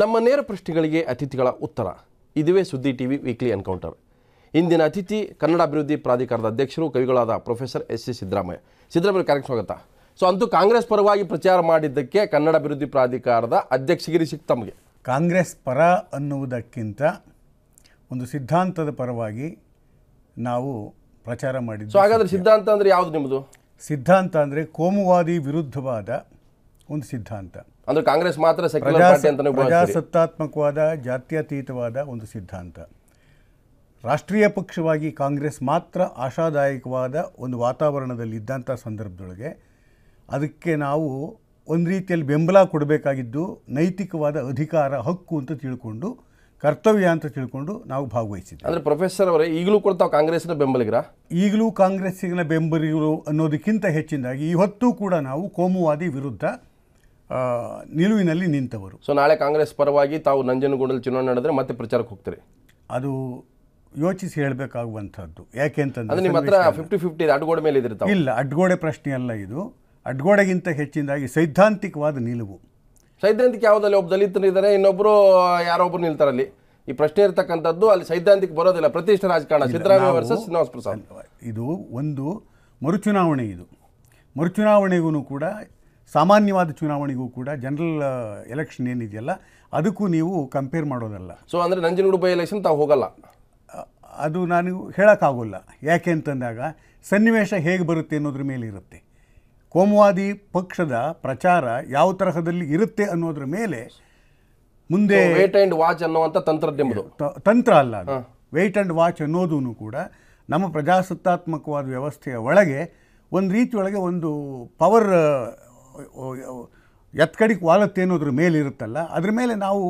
ನಮ್ಮ ನೇರ ಪ್ರಶ್ನೆಗಳಿಗೆ ಅತಿಥಿಗಳ ಉತ್ತರ ಇದುವೇ ಸುದ್ದಿ ಟಿವಿ ವೀಕ್ಲಿ ಎನ್ಕೌಂಟರ್ ಇಂದಿನ ಅತಿಥಿ ಕನ್ನಡ ಅಭಿವೃದ್ಧಿ ಪ್ರಾಧಿಕಾರದ ಅಧ್ಯಕ್ಷರು ಕವಿಗಳಾದ professor S C Siddaramaiah Siddaramaiah ಕಾರ್ಯಕ್ಕೆ ಸ್ವಾಗತ ಸೊ ಅಂತೂ ಕಾಂಗ್ರೆಸ್ ಪರವಾಗಿ ಪ್ರಚಾರ ಮಾಡಿದ್ದಕ್ಕೆ ಕನ್ನಡ ಅಭಿವೃದ್ಧಿ ಪ್ರಾಧಿಕಾರದ ಅಧ್ಯಕ್ಷಗಿರಿ ಸಿಕ್ ತಮಗೆ ಕಾಂಗ್ರೆಸ್ ಪರ ಅನ್ನುವುದಕ್ಕಿಂತ ಒಂದು ಸಿದ್ಧಾಂತದ ಪರವಾಗಿ ನಾವು ಪ್ರಚಾರ ಮಾಡಿದ್ದು ಸೊ ಹಾಗಾದರೆ ಸಿದ್ಧಾಂತ ಅಂದರೆ ಯಾವುದು ನಿಮ್ಮದು ಸಿದ್ಧಾಂತ ಅಂದರೆ ಕೋಮುವಾದಿ ವಿರುದ್ಧವಾದ ಒಂದು ಸಿದ್ಧಾಂತ ಅಂದ್ರೆ ಕಾಂಗ್ರೆಸ್ ಮಾತ್ರ ಪ್ರಜಾಸತ್ತಾತ್ಮಕವಾದ ಜಾತ್ಯತೀತವಾದ ಒಂದು ಸಿದ್ಧಾಂತ ರಾಷ್ಟ್ರೀಯ ಪಕ್ಷವಾಗಿ ಕಾಂಗ್ರೆಸ್ ಮಾತ್ರ ಆಶಾದಾಯಕವಾದ ಒಂದು ವಾತಾವರಣದಲ್ಲಿ ಇದ್ದಂಥ ಸಂದರ್ಭದೊಳಗೆ ಅದಕ್ಕೆ ನಾವು ಒಂದು ರೀತಿಯಲ್ಲಿ ಬೆಂಬಲ ಕೊಡಬೇಕಾಗಿದ್ದು ನೈತಿಕವಾದ ಅಧಿಕಾರ ಹಕ್ಕು ಅಂತ ತಿಳ್ಕೊಂಡು ಕರ್ತವ್ಯ ಅಂತ ತಿಳ್ಕೊಂಡು ನಾವು ಭಾಗವಹಿಸಿದ್ದೆ ಅಂದರೆ ಪ್ರೊಫೆಸರ್ ಅವರೇ ಈಗಲೂ ಕೂಡ ತಾವು ಕಾಂಗ್ರೆಸ್ನ ಬೆಂಬಲಿಗರ ಈಗಲೂ ಕಾಂಗ್ರೆಸ್ಸಿನ ಬೆಂಬಲಿಗರು ಅನ್ನೋದಕ್ಕಿಂತ ಹೆಚ್ಚಿನದಾಗಿ ಇವತ್ತೂ ಕೂಡ ನಾವು ಕೋಮುವಾದಿ ವಿರುದ್ಧ ನಿಲುವಿನಲ್ಲಿ ನಿಂತವರು ಸೊ ನಾಳೆ ಕಾಂಗ್ರೆಸ್ ಪರವಾಗಿ ತಾವು ನಂಜನಗೂಡಲ್ಲಿ ಚುನಾವಣೆ ನಡೆದ್ರೆ ಮತ್ತೆ ಪ್ರಚಾರಕ್ಕೆ ಹೋಗ್ತೀರಿ ಅದು ಯೋಚಿಸಿ ಹೇಳಬೇಕಾಗುವಂಥದ್ದು ಯಾಕೆಂತಂದ್ರೆ ನಿಮ್ಮ ಹತ್ರ ಫಿಫ್ಟಿ ಫಿಫ್ಟಿ ಅಡ್ಗೋಡೆ ಮೇಲೆ ಇದ್ರೆ ಇಲ್ಲ ಅಡ್ಗೋಡೆ ಪ್ರಶ್ನೆ ಅಲ್ಲ ಇದು ಅಡ್ಗೋಡೆಗಿಂತ ಹೆಚ್ಚಿನದಾಗಿ ಸೈದ್ಧಾಂತಿಕವಾದ ನಿಲುವು ಸೈದ್ಧಾಂತಿಕ ಯಾವುದಲ್ಲಿ ಒಬ್ಬ ದಲಿತರು ಇದ್ದಾರೆ ಇನ್ನೊಬ್ಬರು ಯಾರೊಬ್ಬರು ನಿಲ್ತಾರಲ್ಲಿ ಈ ಪ್ರಶ್ನೆ ಇರತಕ್ಕಂಥದ್ದು ಅಲ್ಲಿ ಸೈದ್ಧಾಂತಿಕ ಬರೋದಿಲ್ಲ ಪ್ರತಿಷ್ಠೆ ರಾಜಕಾರಣ ಸಿದ್ದರಾಮಯ್ಯ ವರ್ಸಸ್ ಶ್ರೀನಿವಾಸ ಪ್ರಸಾದ್ ಇದು ಒಂದು ಮರುಚುನಾವಣೆ ಇದು ಮರುಚುನಾವಣೆಗೂ ಕೂಡ ಸಾಮಾನ್ಯವಾದ ಚುನಾವಣೆಗೂ ಕೂಡ ಜನರಲ್ ಎಲೆಕ್ಷನ್ ಏನಿದೆಯಲ್ಲ ಅದಕ್ಕೂ ನೀವು ಕಂಪೇರ್ ಮಾಡೋದಲ್ಲ ಸೊ ಅಂದರೆ ನಂಜನಗೂಡು ಬೈ ಎಲೆಕ್ಷನ್ ತಾವು ಹೋಗಲ್ಲ ಅದು ನಾನು ಹೇಳೋಕ್ಕಾಗೋಲ್ಲ ಯಾಕೆ ಅಂತಂದಾಗ ಸನ್ನಿವೇಶ ಹೇಗೆ ಬರುತ್ತೆ ಅನ್ನೋದ್ರ ಮೇಲೆ ಇರುತ್ತೆ ಕೋಮುವಾದಿ ಪಕ್ಷದ ಪ್ರಚಾರ ಯಾವ ತರಹದಲ್ಲಿ ಇರುತ್ತೆ ಅನ್ನೋದ್ರ ಮೇಲೆ ಮುಂದೆ ವೇಟ್ ಆ್ಯಂಡ್ ವಾಚ್ ಅನ್ನುವಂಥ ತಂತ್ರ ತಂತ್ರ ಅಲ್ಲ ಅದು ವೇಟ್ ಆ್ಯಂಡ್ ವಾಚ್ ಅನ್ನೋದೂ ಕೂಡ ನಮ್ಮ ಪ್ರಜಾಸತ್ತಾತ್ಮಕವಾದ ವ್ಯವಸ್ಥೆಯ ಒಳಗೆ ಒಂದು ರೀತಿಯೊಳಗೆ ಒಂದು ಪವರ್ ಎತ್ ವಾಲತ್ತೆ ವಾಲತ್ ಅನ್ನೋದ್ರ ಮೇಲೆ ಇರುತ್ತಲ್ಲ ಅದ್ರ ಮೇಲೆ ನಾವು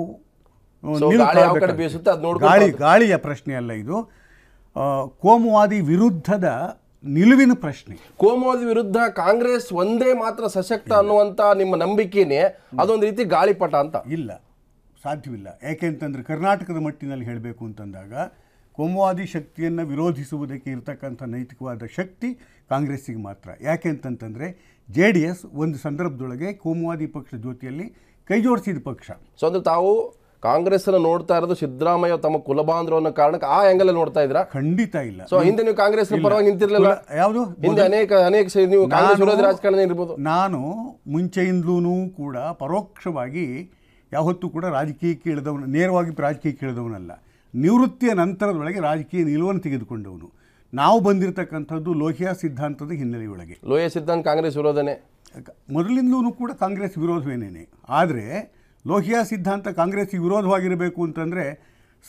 ಗಾಳಿ ಗಾಳಿಯ ಪ್ರಶ್ನೆ ಅಲ್ಲ ಇದು ಕೋಮುವಾದಿ ವಿರುದ್ಧದ ನಿಲುವಿನ ಪ್ರಶ್ನೆ ಕೋಮುವಾದಿ ವಿರುದ್ಧ ಕಾಂಗ್ರೆಸ್ ಒಂದೇ ಮಾತ್ರ ಸಶಕ್ತ ಅನ್ನುವಂಥ ನಿಮ್ಮ ನಂಬಿಕೆನೇ ಅದೊಂದು ರೀತಿ ಗಾಳಿಪಟ ಅಂತ ಇಲ್ಲ ಸಾಧ್ಯವಿಲ್ಲ ಯಾಕೆಂತಂದರೆ ಕರ್ನಾಟಕದ ಮಟ್ಟಿನಲ್ಲಿ ಹೇಳಬೇಕು ಅಂತಂದಾಗ ಕೋಮುವಾದಿ ಶಕ್ತಿಯನ್ನು ವಿರೋಧಿಸುವುದಕ್ಕೆ ಇರತಕ್ಕಂಥ ನೈತಿಕವಾದ ಶಕ್ತಿ ಕಾಂಗ್ರೆಸ್ಸಿಗೆ ಮಾತ್ರ ಯಾಕೆ ಅಂತಂತಂದರೆ ಜೆ ಡಿ ಎಸ್ ಒಂದು ಸಂದರ್ಭದೊಳಗೆ ಕೋಮುವಾದಿ ಪಕ್ಷದ ಜೊತೆಯಲ್ಲಿ ಕೈ ಪಕ್ಷ ಸೊ ಅಂದ್ರೆ ತಾವು ಕಾಂಗ್ರೆಸ್ನ ನೋಡ್ತಾ ಇರೋದು ಸಿದ್ದರಾಮಯ್ಯ ತಮ್ಮ ಕುಲಬಾಂಧರು ಅನ್ನೋ ಕಾರಣಕ್ಕೆ ಆ ಆಂಗಲ್ ನೋಡ್ತಾ ಇದ್ರ ಖಂಡಿತ ಇಲ್ಲ ಸೊ ಹಿಂದೆ ನೀವು ಕಾಂಗ್ರೆಸ್ ಪರವಾಗಿ ನಿಂತಿರಲಿಲ್ಲ ಯಾವುದು ಹಿಂದೆ ಅನೇಕ ಅನೇಕ ನೀವು ಕಾಂಗ್ರೆಸ್ ರಾಜಕಾರಣ ಇರ್ಬೋದು ನಾನು ಮುಂಚೆಯಿಂದಲೂ ಕೂಡ ಪರೋಕ್ಷವಾಗಿ ಯಾವತ್ತೂ ಕೂಡ ರಾಜಕೀಯಕ್ಕೆ ಇಳಿದವನು ನೇರವಾಗಿ ರಾಜಕೀಯಕ್ಕೆ ಇಳಿದವನಲ್ಲ ನಿವೃತ್ತಿಯ ನಂತರದೊಳಗೆ ರಾಜಕೀಯ ನಿಲುವನ್ನು ತೆಗೆದುಕೊಂಡವನು ನಾವು ಬಂದಿರತಕ್ಕಂಥದ್ದು ಲೋಹಿಯಾ ಸಿದ್ಧಾಂತದ ಹಿನ್ನೆಲೆಯೊಳಗೆ ಲೋಹಿಯಾ ಸಿದ್ಧಾಂತ ಕಾಂಗ್ರೆಸ್ ವಿರೋಧನೇ ಮೊದಲಿಂದಲೂ ಕೂಡ ಕಾಂಗ್ರೆಸ್ ವಿರೋಧವೇನೇನೆ ಆದರೆ ಲೋಹಿಯಾ ಸಿದ್ಧಾಂತ ಕಾಂಗ್ರೆಸ್ಗೆ ವಿರೋಧವಾಗಿರಬೇಕು ಅಂತಂದರೆ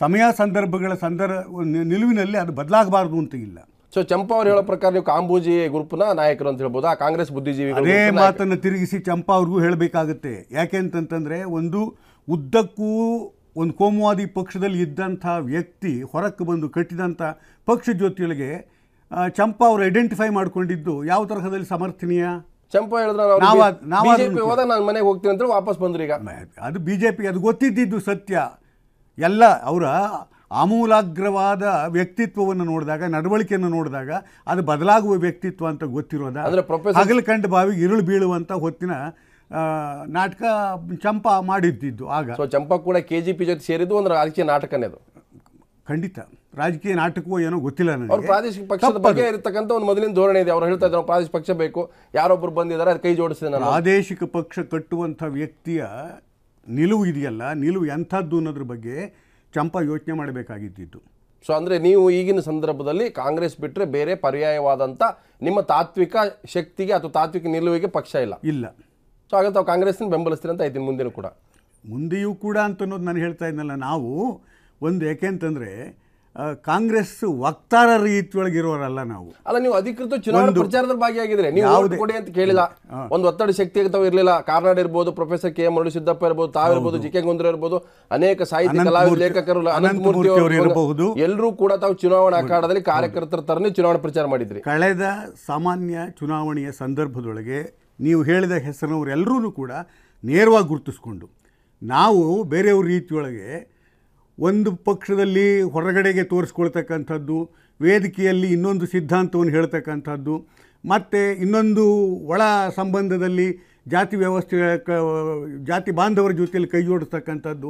ಸಮಯ ಸಂದರ್ಭಗಳ ಸಂದರ್ಭ ನಿಲುವಿನಲ್ಲಿ ಅದು ಬದಲಾಗಬಾರ್ದು ಅಂತ ಇಲ್ಲ ಸೊ ಚಂಪಾ ಅವರು ಹೇಳೋ ಪ್ರಕಾರ ನೀವು ಕಾಂಬೋಜಿ ಗುರುಪ್ನ ನಾಯಕರು ಅಂತ ಹೇಳ್ಬೋದು ಆ ಕಾಂಗ್ರೆಸ್ ಬುದ್ಧಿಜೀವಿ ಅದೇ ಮಾತನ್ನು ತಿರುಗಿಸಿ ಚಂಪಾ ಅವ್ರಿಗೂ ಹೇಳಬೇಕಾಗುತ್ತೆ ಯಾಕೆ ಅಂತಂತಂದರೆ ಒಂದು ಉದ್ದಕ್ಕೂ ಒಂದು ಕೋಮುವಾದಿ ಪಕ್ಷದಲ್ಲಿ ಇದ್ದಂಥ ವ್ಯಕ್ತಿ ಹೊರಕ್ಕೆ ಬಂದು ಕಟ್ಟಿದಂಥ ಪಕ್ಷ ಜ್ಯೋತಿಯೊಳಗೆ ಚಂಪಾ ಅವರು ಐಡೆಂಟಿಫೈ ಮಾಡ್ಕೊಂಡಿದ್ದು ಯಾವ ತರಹದಲ್ಲಿ ಸಮರ್ಥನೀಯ ಚಂಪಾ ಹೇಳಿದ್ರೆ ನಾನು ಮನೆಗೆ ಹೋಗ್ತೀನಿ ಅಂದ್ರೆ ವಾಪಸ್ ಬಂದ್ರು ಈಗ ಅದು ಬಿ ಜೆ ಪಿ ಅದು ಗೊತ್ತಿದ್ದಿದ್ದು ಸತ್ಯ ಎಲ್ಲ ಅವರ ಅಮೂಲಾಗ್ರವಾದ ವ್ಯಕ್ತಿತ್ವವನ್ನು ನೋಡಿದಾಗ ನಡವಳಿಕೆಯನ್ನು ನೋಡಿದಾಗ ಅದು ಬದಲಾಗುವ ವ್ಯಕ್ತಿತ್ವ ಅಂತ ಗೊತ್ತಿರೋದ ಹಗಲು ಕಂಡ ಬಾವಿಗೆ ಇರುಳು ಬೀಳುವಂಥ ಹೊತ್ತಿನ ನಾಟಕ ಚಂಪಾ ಮಾಡಿದ್ದಿದ್ದು ಆಗ ಸೊ ಚಂಪಾ ಕೂಡ ಕೆ ಜಿ ಪಿ ಜೊತೆ ಸೇರಿದ್ದು ಒಂದು ರಾಜಕೀಯ ನಾಟಕನೇ ಅದು ಖಂಡಿತ ರಾಜಕೀಯ ನಾಟಕವೂ ಏನೋ ಗೊತ್ತಿಲ್ಲ ನನಗೆ ಪ್ರಾದೇಶಿಕ ಪಕ್ಷದ ಬಗ್ಗೆ ಇರತಕ್ಕಂಥ ಒಂದು ಮೊದಲಿನ ಧೋರಣೆ ಇದೆ ಅವ್ರು ಹೇಳ್ತಾ ಇದ್ದಾರೆ ಪ್ರಾದೇಶಿಕ ಪಕ್ಷ ಬೇಕು ಯಾರೊಬ್ಬರು ಬಂದಿದ್ದಾರೆ ಅದು ಕೈ ಜೋಡಿಸಿದೆ ನಾನು ಪ್ರಾದೇಶಿಕ ಪಕ್ಷ ಕಟ್ಟುವಂಥ ವ್ಯಕ್ತಿಯ ನಿಲುವು ಇದೆಯಲ್ಲ ನಿಲುವು ಎಂಥದ್ದು ಅನ್ನೋದ್ರ ಬಗ್ಗೆ ಚಂಪಾ ಯೋಚನೆ ಮಾಡಬೇಕಾಗಿದ್ದಿದ್ದು ಸೊ ಅಂದರೆ ನೀವು ಈಗಿನ ಸಂದರ್ಭದಲ್ಲಿ ಕಾಂಗ್ರೆಸ್ ಬಿಟ್ಟರೆ ಬೇರೆ ಪರ್ಯಾಯವಾದಂಥ ನಿಮ್ಮ ತಾತ್ವಿಕ ಶಕ್ತಿಗೆ ಅಥವಾ ತಾತ್ವಿಕ ನಿಲುವಿಗೆ ಪಕ್ಷ ಇಲ್ಲ ಇಲ್ಲ ಸೊ ಹಾಗಂತ ತಾವು ಕಾಂಗ್ರೆಸ್ನ ಬೆಂಬಲಿಸ್ತೀರಂತ ಅಂತ ಐತಿ ಮುಂದಿನ ಕೂಡ ಮುಂದೆಯೂ ಕೂಡ ಅಂತ ಅನ್ನೋದು ನಾನು ಹೇಳ್ತಾ ಇದ್ದಲ್ಲ ನಾವು ಒಂದು ಯಾಕೆಂತಂದರೆ ಕಾಂಗ್ರೆಸ್ ವಕ್ತಾರ ರೀತಿಯೊಳಗಿರೋರಲ್ಲ ನಾವು ಅಲ್ಲ ನೀವು ಅಧಿಕೃತ ಚುನಾವಣಾ ಪ್ರಚಾರದಲ್ಲಿ ಭಾಗಿಯಾಗಿದ್ರೆ ನೀವು ಯಾವ್ದು ಕೊಡಿ ಅಂತ ಕೇಳಿಲ್ಲ ಒಂದು ಒತ್ತಡ ಶಕ್ತಿ ತಾವು ಇರಲಿಲ್ಲ ಕಾರ್ನಾಡ್ ಇರ್ಬೋದು ಪ್ರೊಫೆಸರ್ ಕೆ ಎಂ ಸಿದ್ದಪ್ಪ ಇರ್ಬೋದು ತಾವಿರ್ಬೋದು ಜಿ ಕೆ ಗುಂದ್ರ ಇರ್ಬೋದು ಅನೇಕ ಸಾಹಿತ್ಯ ಕಲಾವಿದ ಲೇಖಕರು ಅನಂತಮೂರ್ತಿ ಅವರು ಇರಬಹುದು ಎಲ್ಲರೂ ಕೂಡ ತಾವು ಚುನಾವಣಾ ಅಖಾಡದಲ್ಲಿ ಕಾರ್ಯಕರ್ತರ ತರನೇ ಚುನಾವಣಾ ಪ್ರಚಾರ ಮಾಡಿದ್ರಿ ಕಳೆದ ಸಾಮಾನ್ಯ ಚುನಾವಣೆಯ ಸಂದರ್ಭದೊಳಗೆ ನೀವು ಹೇಳಿದ ಹೆಸರಿನವರೆಲ್ಲರೂ ಕೂಡ ನೇರವಾಗಿ ಗುರುತಿಸ್ಕೊಂಡು ನಾವು ಬೇರೆಯವ್ರ ರೀತಿಯೊಳಗೆ ಒಂದು ಪಕ್ಷದಲ್ಲಿ ಹೊರಗಡೆಗೆ ತೋರಿಸ್ಕೊಳ್ತಕ್ಕಂಥದ್ದು ವೇದಿಕೆಯಲ್ಲಿ ಇನ್ನೊಂದು ಸಿದ್ಧಾಂತವನ್ನು ಹೇಳ್ತಕ್ಕಂಥದ್ದು ಮತ್ತು ಇನ್ನೊಂದು ಒಳ ಸಂಬಂಧದಲ್ಲಿ ಜಾತಿ ವ್ಯವಸ್ಥೆ ಜಾತಿ ಬಾಂಧವರ ಜೊತೆಯಲ್ಲಿ ಕೈ ಜೋಡಿಸ್ತಕ್ಕಂಥದ್ದು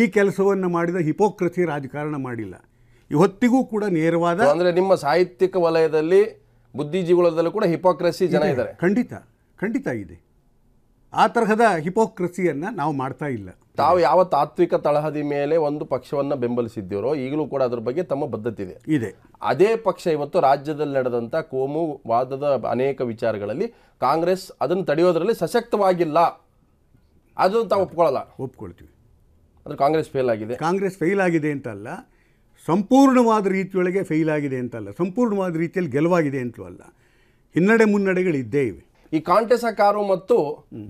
ಈ ಕೆಲಸವನ್ನು ಮಾಡಿದ ಹಿಪೋಕ್ರಸಿ ರಾಜಕಾರಣ ಮಾಡಿಲ್ಲ ಇವತ್ತಿಗೂ ಕೂಡ ನೇರವಾದ ಅಂದರೆ ನಿಮ್ಮ ಸಾಹಿತ್ಯಿಕ ವಲಯದಲ್ಲಿ ಬುದ್ಧಿಜೀವಿಗಳಲ್ಲೂ ಕೂಡ ಹಿಪೋಕ್ರಸಿ ಜನ ಇದ್ದಾರೆ ಖಂಡಿತ ಖಂಡಿತ ಇದೆ ಆ ತರಹದ ಹಿಪೋಕ್ರಸಿಯನ್ನು ನಾವು ಮಾಡ್ತಾ ಇಲ್ಲ ತಾವು ಯಾವ ತಾತ್ವಿಕ ತಳಹದಿ ಮೇಲೆ ಒಂದು ಪಕ್ಷವನ್ನು ಬೆಂಬಲಿಸಿದ್ದೀರೋ ಈಗಲೂ ಕೂಡ ಅದರ ಬಗ್ಗೆ ತಮ್ಮ ಬದ್ಧತೆ ಇದೆ ಇದೆ ಅದೇ ಪಕ್ಷ ಇವತ್ತು ರಾಜ್ಯದಲ್ಲಿ ನಡೆದಂಥ ಕೋಮು ವಾದದ ಅನೇಕ ವಿಚಾರಗಳಲ್ಲಿ ಕಾಂಗ್ರೆಸ್ ಅದನ್ನು ತಡೆಯೋದರಲ್ಲಿ ಸಶಕ್ತವಾಗಿಲ್ಲ ಅದು ತಾವು ಒಪ್ಕೊಳ್ಳಲ್ಲ ಒಪ್ಕೊಳ್ತೀವಿ ಅದು ಕಾಂಗ್ರೆಸ್ ಫೇಲ್ ಆಗಿದೆ ಕಾಂಗ್ರೆಸ್ ಫೇಲ್ ಆಗಿದೆ ಅಂತಲ್ಲ ಸಂಪೂರ್ಣವಾದ ರೀತಿಯೊಳಗೆ ಫೇಲ್ ಆಗಿದೆ ಅಂತಲ್ಲ ಸಂಪೂರ್ಣವಾದ ರೀತಿಯಲ್ಲಿ ಗೆಲುವಾಗಿದೆ ಅಂತಲೂ ಅಲ್ಲ ಹಿನ್ನಡೆ ಮುನ್ನಡೆಗಳಿದ್ದೇ ಇವೆ ಈ ಕಾಂಟೆಸ ಕಾರು ಮತ್ತು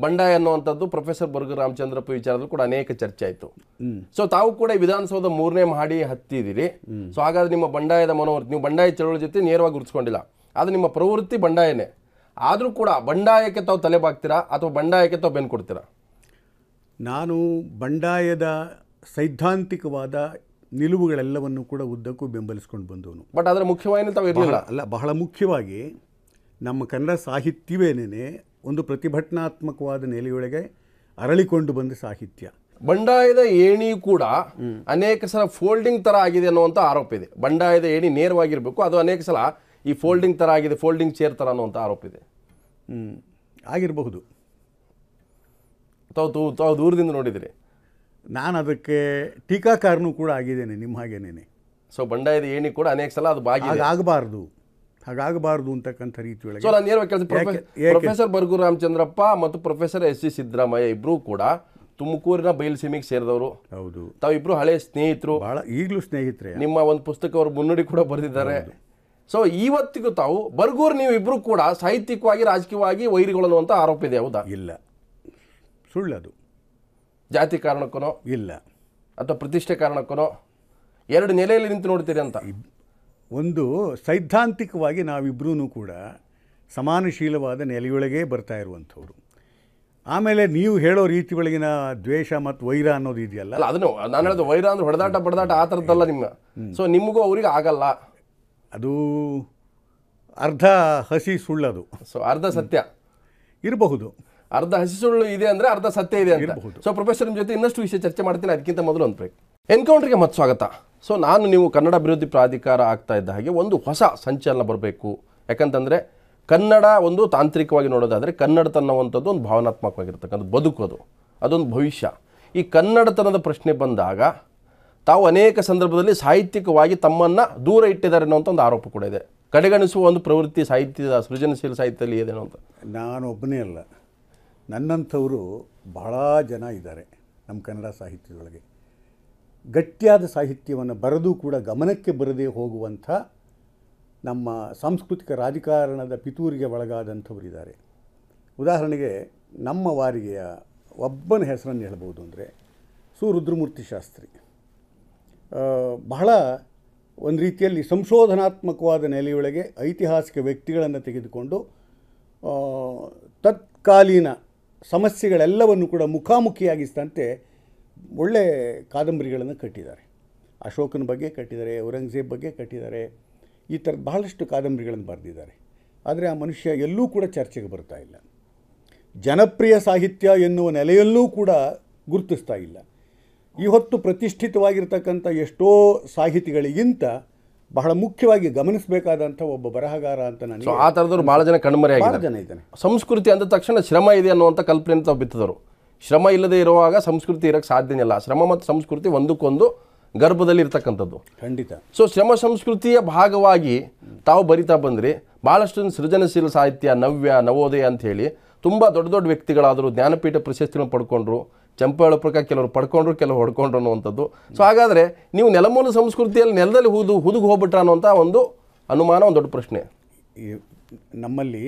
ಬಂಡಾಯ ಅನ್ನುವಂಥದ್ದು ಪ್ರೊಫೆಸರ್ ಬರ್ಗು ರಾಮಚಂದ್ರಪ್ಪ ವಿಚಾರದಲ್ಲೂ ಕೂಡ ಅನೇಕ ಚರ್ಚೆ ಆಯಿತು ಸೊ ತಾವು ಕೂಡ ವಿಧಾನಸೌಧ ಮೂರನೇ ಮಹಡಿ ಹತ್ತಿದ್ದೀರಿ ಸೊ ಹಾಗಾದ್ರೆ ನಿಮ್ಮ ಬಂಡಾಯದ ಮನೋವೃತ್ತಿ ನೀವು ಬಂಡಾಯ ಚಳುವಳಿ ಜೊತೆ ನೇರವಾಗಿ ಗುರುತಿಸ್ಕೊಂಡಿಲ್ಲ ಆದರೆ ನಿಮ್ಮ ಪ್ರವೃತ್ತಿ ಬಂಡಾಯನೇ ಆದರೂ ಕೂಡ ಬಂಡಾಯಕ್ಕೆ ತಾವು ತಲೆ ಬಾಕ್ತೀರಾ ಅಥವಾ ಬಂಡಾಯಕ್ಕೆ ತಾವು ಬೆನ್ ಕೊಡ್ತೀರಾ ನಾನು ಬಂಡಾಯದ ಸೈದ್ಧಾಂತಿಕವಾದ ನಿಲುವುಗಳೆಲ್ಲವನ್ನು ಕೂಡ ಉದ್ದಕ್ಕೂ ಬೆಂಬಲಿಸ್ಕೊಂಡು ಬಂದವನು ಬಟ್ ಅದರ ಮುಖ್ಯವಾಗಿ ಅಲ್ಲ ಬಹಳ ಮುಖ್ಯವಾಗಿ ನಮ್ಮ ಕನ್ನಡ ಸಾಹಿತ್ಯವೇನೇ ಒಂದು ಪ್ರತಿಭಟನಾತ್ಮಕವಾದ ನೆಲೆಯೊಳಗೆ ಅರಳಿಕೊಂಡು ಬಂದ ಸಾಹಿತ್ಯ ಬಂಡಾಯದ ಏಣಿ ಕೂಡ ಅನೇಕ ಸಲ ಫೋಲ್ಡಿಂಗ್ ಥರ ಆಗಿದೆ ಅನ್ನುವಂಥ ಆರೋಪ ಇದೆ ಬಂಡಾಯದ ಏಣಿ ನೇರವಾಗಿರಬೇಕು ಅದು ಅನೇಕ ಸಲ ಈ ಫೋಲ್ಡಿಂಗ್ ಥರ ಆಗಿದೆ ಫೋಲ್ಡಿಂಗ್ ಚೇರ್ ಥರ ಅನ್ನುವಂಥ ಆರೋಪ ಇದೆ ಆಗಿರಬಹುದು ತಾವು ತಾವು ದೂರದಿಂದ ನೋಡಿದಿರಿ ನಾನು ಅದಕ್ಕೆ ಟೀಕಾಕಾರನು ಕೂಡ ಆಗಿದ್ದೇನೆ ನಿಮ್ಮ ಹಾಗೇನೇ ಸೊ ಬಂಡಾಯದ ಏಣಿ ಕೂಡ ಅನೇಕ ಸಲ ಅದು ಬಾಗಿ ಆಗಬಾರದು ಹಾಗಾಗಬಾರದು ಅಂತಕ್ಕಂಥ ಒಳಗೆ ಸೊ ನಾನು ಏನು ಪ್ರೊಫೆಸರ್ ಬರ್ಗು ರಾಮಚಂದ್ರಪ್ಪ ಮತ್ತು ಪ್ರೊಫೆಸರ್ ಎಸ್ ಸಿ ಸಿದ್ದರಾಮಯ್ಯ ಇಬ್ಬರೂ ಕೂಡ ತುಮಕೂರಿನ ಬಯಲುಸೀಮೆಗೆ ಸೇರಿದವರು ಹೌದು ತಾವಿಬ್ರು ಹಳೆಯ ಸ್ನೇಹಿತರು ಬಹಳ ಈಗಲೂ ಸ್ನೇಹಿತರೆ ನಿಮ್ಮ ಒಂದು ಪುಸ್ತಕ ಅವರು ಮುನ್ನುಡಿ ಕೂಡ ಬರೆದಿದ್ದಾರೆ ಸೊ ಇವತ್ತಿಗೂ ತಾವು ಬರ್ಗೂರ್ ನೀವು ಇಬ್ಬರು ಕೂಡ ಸಾಹಿತ್ಯಿಕವಾಗಿ ರಾಜಕೀಯವಾಗಿ ವೈರಿಗಳು ಆರೋಪ ಇದೆ ಹೌದಾ ಇಲ್ಲ ಸುಳ್ಳದು ಜಾತಿ ಕಾರಣಕ್ಕೂ ಇಲ್ಲ ಅಥವಾ ಪ್ರತಿಷ್ಠೆ ಕಾರಣಕ್ಕೂ ಎರಡು ನೆಲೆಯಲ್ಲಿ ನಿಂತು ನೋಡ್ತೀರಿ ಅಂತ ಒಂದು ಸೈದ್ಧಾಂತಿಕವಾಗಿ ನಾವಿಬ್ಬರೂ ಕೂಡ ಸಮಾನಶೀಲವಾದ ನೆಲೆಯೊಳಗೇ ಬರ್ತಾ ಇರುವಂಥವ್ರು ಆಮೇಲೆ ನೀವು ಹೇಳೋ ರೀತಿ ಒಳಗಿನ ದ್ವೇಷ ಮತ್ತು ವೈರ ಅನ್ನೋದು ಇದೆಯಲ್ಲ ಅದನ್ನು ನಾನು ಹೇಳೋದು ವೈರ ಅಂದ್ರೆ ಹೊಡೆದಾಟ ಬಡದಾಟ ಆ ಥರದ್ದಲ್ಲ ನಿಮ್ಮ ಸೊ ನಿಮಗೂ ಅವ್ರಿಗೆ ಆಗಲ್ಲ ಅದು ಅರ್ಧ ಹಸಿ ಸುಳ್ಳದು ಸೊ ಅರ್ಧ ಸತ್ಯ ಇರಬಹುದು ಅರ್ಧ ಹಸಿ ಸುಳ್ಳು ಇದೆ ಅಂದರೆ ಅರ್ಧ ಸತ್ಯ ಇದೆ ಅಂತ ಸೊ ಪ್ರೊಫೆಸರ್ ನಿಮ್ಮ ಜೊತೆ ಇನ್ನಷ್ಟು ವಿಷಯ ಚರ್ಚೆ ಮಾಡ್ತೀನಿ ಅದಕ್ಕಿಂತ ಮೊದಲು ಒಂದು ಬ್ರೇಕ್ ಎನ್ಕೌಂಟ್ರಿಗೆ ಮತ್ತೆ ಸ್ವಾಗತ ಸೊ ನಾನು ನೀವು ಕನ್ನಡ ಅಭಿವೃದ್ಧಿ ಪ್ರಾಧಿಕಾರ ಆಗ್ತಾ ಇದ್ದ ಹಾಗೆ ಒಂದು ಹೊಸ ಸಂಚಲನ ಬರಬೇಕು ಯಾಕಂತಂದರೆ ಕನ್ನಡ ಒಂದು ತಾಂತ್ರಿಕವಾಗಿ ನೋಡೋದಾದರೆ ಕನ್ನಡತನ್ನವಂಥದ್ದು ಒಂದು ಭಾವನಾತ್ಮಕವಾಗಿರ್ತಕ್ಕಂಥ ಬದುಕೋದು ಅದೊಂದು ಭವಿಷ್ಯ ಈ ಕನ್ನಡತನದ ಪ್ರಶ್ನೆ ಬಂದಾಗ ತಾವು ಅನೇಕ ಸಂದರ್ಭದಲ್ಲಿ ಸಾಹಿತ್ಯಿಕವಾಗಿ ತಮ್ಮನ್ನು ದೂರ ಇಟ್ಟಿದ್ದಾರೆ ಅನ್ನೋಂಥ ಒಂದು ಆರೋಪ ಕೂಡ ಇದೆ ಕಡೆಗಣಿಸುವ ಒಂದು ಪ್ರವೃತ್ತಿ ಸಾಹಿತ್ಯದ ಸೃಜನಶೀಲ ಸಾಹಿತ್ಯದಲ್ಲಿ ಏನೇನೋ ಅಂತ ನಾನು ಒಬ್ಬನೇ ಅಲ್ಲ ನನ್ನಂಥವರು ಬಹಳ ಜನ ಇದ್ದಾರೆ ನಮ್ಮ ಕನ್ನಡ ಸಾಹಿತ್ಯದೊಳಗೆ ಗಟ್ಟಿಯಾದ ಸಾಹಿತ್ಯವನ್ನು ಬರೆದು ಕೂಡ ಗಮನಕ್ಕೆ ಬರದೇ ಹೋಗುವಂಥ ನಮ್ಮ ಸಾಂಸ್ಕೃತಿಕ ರಾಜಕಾರಣದ ಪಿತೂರಿಗೆ ಒಳಗಾದಂಥವರಿದ್ದಾರೆ ಉದಾಹರಣೆಗೆ ನಮ್ಮ ವಾರಿಗೆಯ ಒಬ್ಬನ ಹೆಸರನ್ನು ಹೇಳ್ಬೋದು ಅಂದರೆ ಸುರುದ್ರಮೂರ್ತಿ ಶಾಸ್ತ್ರಿ ಬಹಳ ಒಂದು ರೀತಿಯಲ್ಲಿ ಸಂಶೋಧನಾತ್ಮಕವಾದ ನೆಲೆಯೊಳಗೆ ಐತಿಹಾಸಿಕ ವ್ಯಕ್ತಿಗಳನ್ನು ತೆಗೆದುಕೊಂಡು ತತ್ಕಾಲೀನ ಸಮಸ್ಯೆಗಳೆಲ್ಲವನ್ನು ಕೂಡ ಮುಖಾಮುಖಿಯಾಗಿಸಿದಂತೆ ಒಳ್ಳೆ ಕಾದಂಬರಿಗಳನ್ನು ಕಟ್ಟಿದ್ದಾರೆ ಅಶೋಕನ ಬಗ್ಗೆ ಕಟ್ಟಿದ್ದಾರೆ ಔರಂಗಜೇಬ್ ಬಗ್ಗೆ ಕಟ್ಟಿದ್ದಾರೆ ಈ ಥರದ ಬಹಳಷ್ಟು ಕಾದಂಬರಿಗಳನ್ನು ಬರೆದಿದ್ದಾರೆ ಆದರೆ ಆ ಮನುಷ್ಯ ಎಲ್ಲೂ ಕೂಡ ಚರ್ಚೆಗೆ ಬರ್ತಾ ಇಲ್ಲ ಜನಪ್ರಿಯ ಸಾಹಿತ್ಯ ಎನ್ನುವ ನೆಲೆಯಲ್ಲೂ ಕೂಡ ಗುರುತಿಸ್ತಾ ಇಲ್ಲ ಈ ಹೊತ್ತು ಪ್ರತಿಷ್ಠಿತವಾಗಿರ್ತಕ್ಕಂಥ ಎಷ್ಟೋ ಸಾಹಿತಿಗಳಿಗಿಂತ ಬಹಳ ಮುಖ್ಯವಾಗಿ ಗಮನಿಸಬೇಕಾದಂಥ ಒಬ್ಬ ಬರಹಗಾರ ಅಂತ ನಾನು ಆ ಥರದವ್ರು ಭಾಳ ಜನ ಕಣ್ಮರೆ ಭಾಳ ಜನ ಇದ್ದಾನೆ ಸಂಸ್ಕೃತಿ ಅಂದ ತಕ್ಷಣ ಶ್ರಮ ಇದೆ ಅನ್ನುವಂಥ ಕಲ್ಪನೆ ಅಂತ ಬಿತ್ತಿದರು ಶ್ರಮ ಇಲ್ಲದೆ ಇರುವಾಗ ಸಂಸ್ಕೃತಿ ಇರಕ್ಕೆ ಸಾಧ್ಯನೇ ಇಲ್ಲ ಶ್ರಮ ಮತ್ತು ಸಂಸ್ಕೃತಿ ಒಂದಕ್ಕೊಂದು ಗರ್ಭದಲ್ಲಿ ಇರ್ತಕ್ಕಂಥದ್ದು ಖಂಡಿತ ಸೊ ಶ್ರಮ ಸಂಸ್ಕೃತಿಯ ಭಾಗವಾಗಿ ತಾವು ಬರಿತಾ ಬಂದ್ರಿ ಭಾಳಷ್ಟು ಸೃಜನಶೀಲ ಸಾಹಿತ್ಯ ನವ್ಯ ನವೋದಯ ಅಂಥೇಳಿ ತುಂಬ ದೊಡ್ಡ ದೊಡ್ಡ ವ್ಯಕ್ತಿಗಳಾದರು ಜ್ಞಾನಪೀಠ ಪ್ರಶಸ್ತಿಗಳನ್ನು ಪಡ್ಕೊಂಡ್ರು ಚಂಪಾಳ ಪ್ರಕಾರ ಕೆಲವರು ಪಡ್ಕೊಂಡ್ರು ಕೆಲವರು ಹೊಡ್ಕೊಂಡ್ರು ಅನ್ನುವಂಥದ್ದು ಸೊ ಹಾಗಾದರೆ ನೀವು ನೆಲಮೂಲ ಸಂಸ್ಕೃತಿಯಲ್ಲಿ ನೆಲದಲ್ಲಿ ಹುದು ಹುದುಗು ಹೋಗ್ಬಿಟ್ರ ಅನ್ನೋಂಥ ಒಂದು ಅನುಮಾನ ಒಂದು ದೊಡ್ಡ ಪ್ರಶ್ನೆ ನಮ್ಮಲ್ಲಿ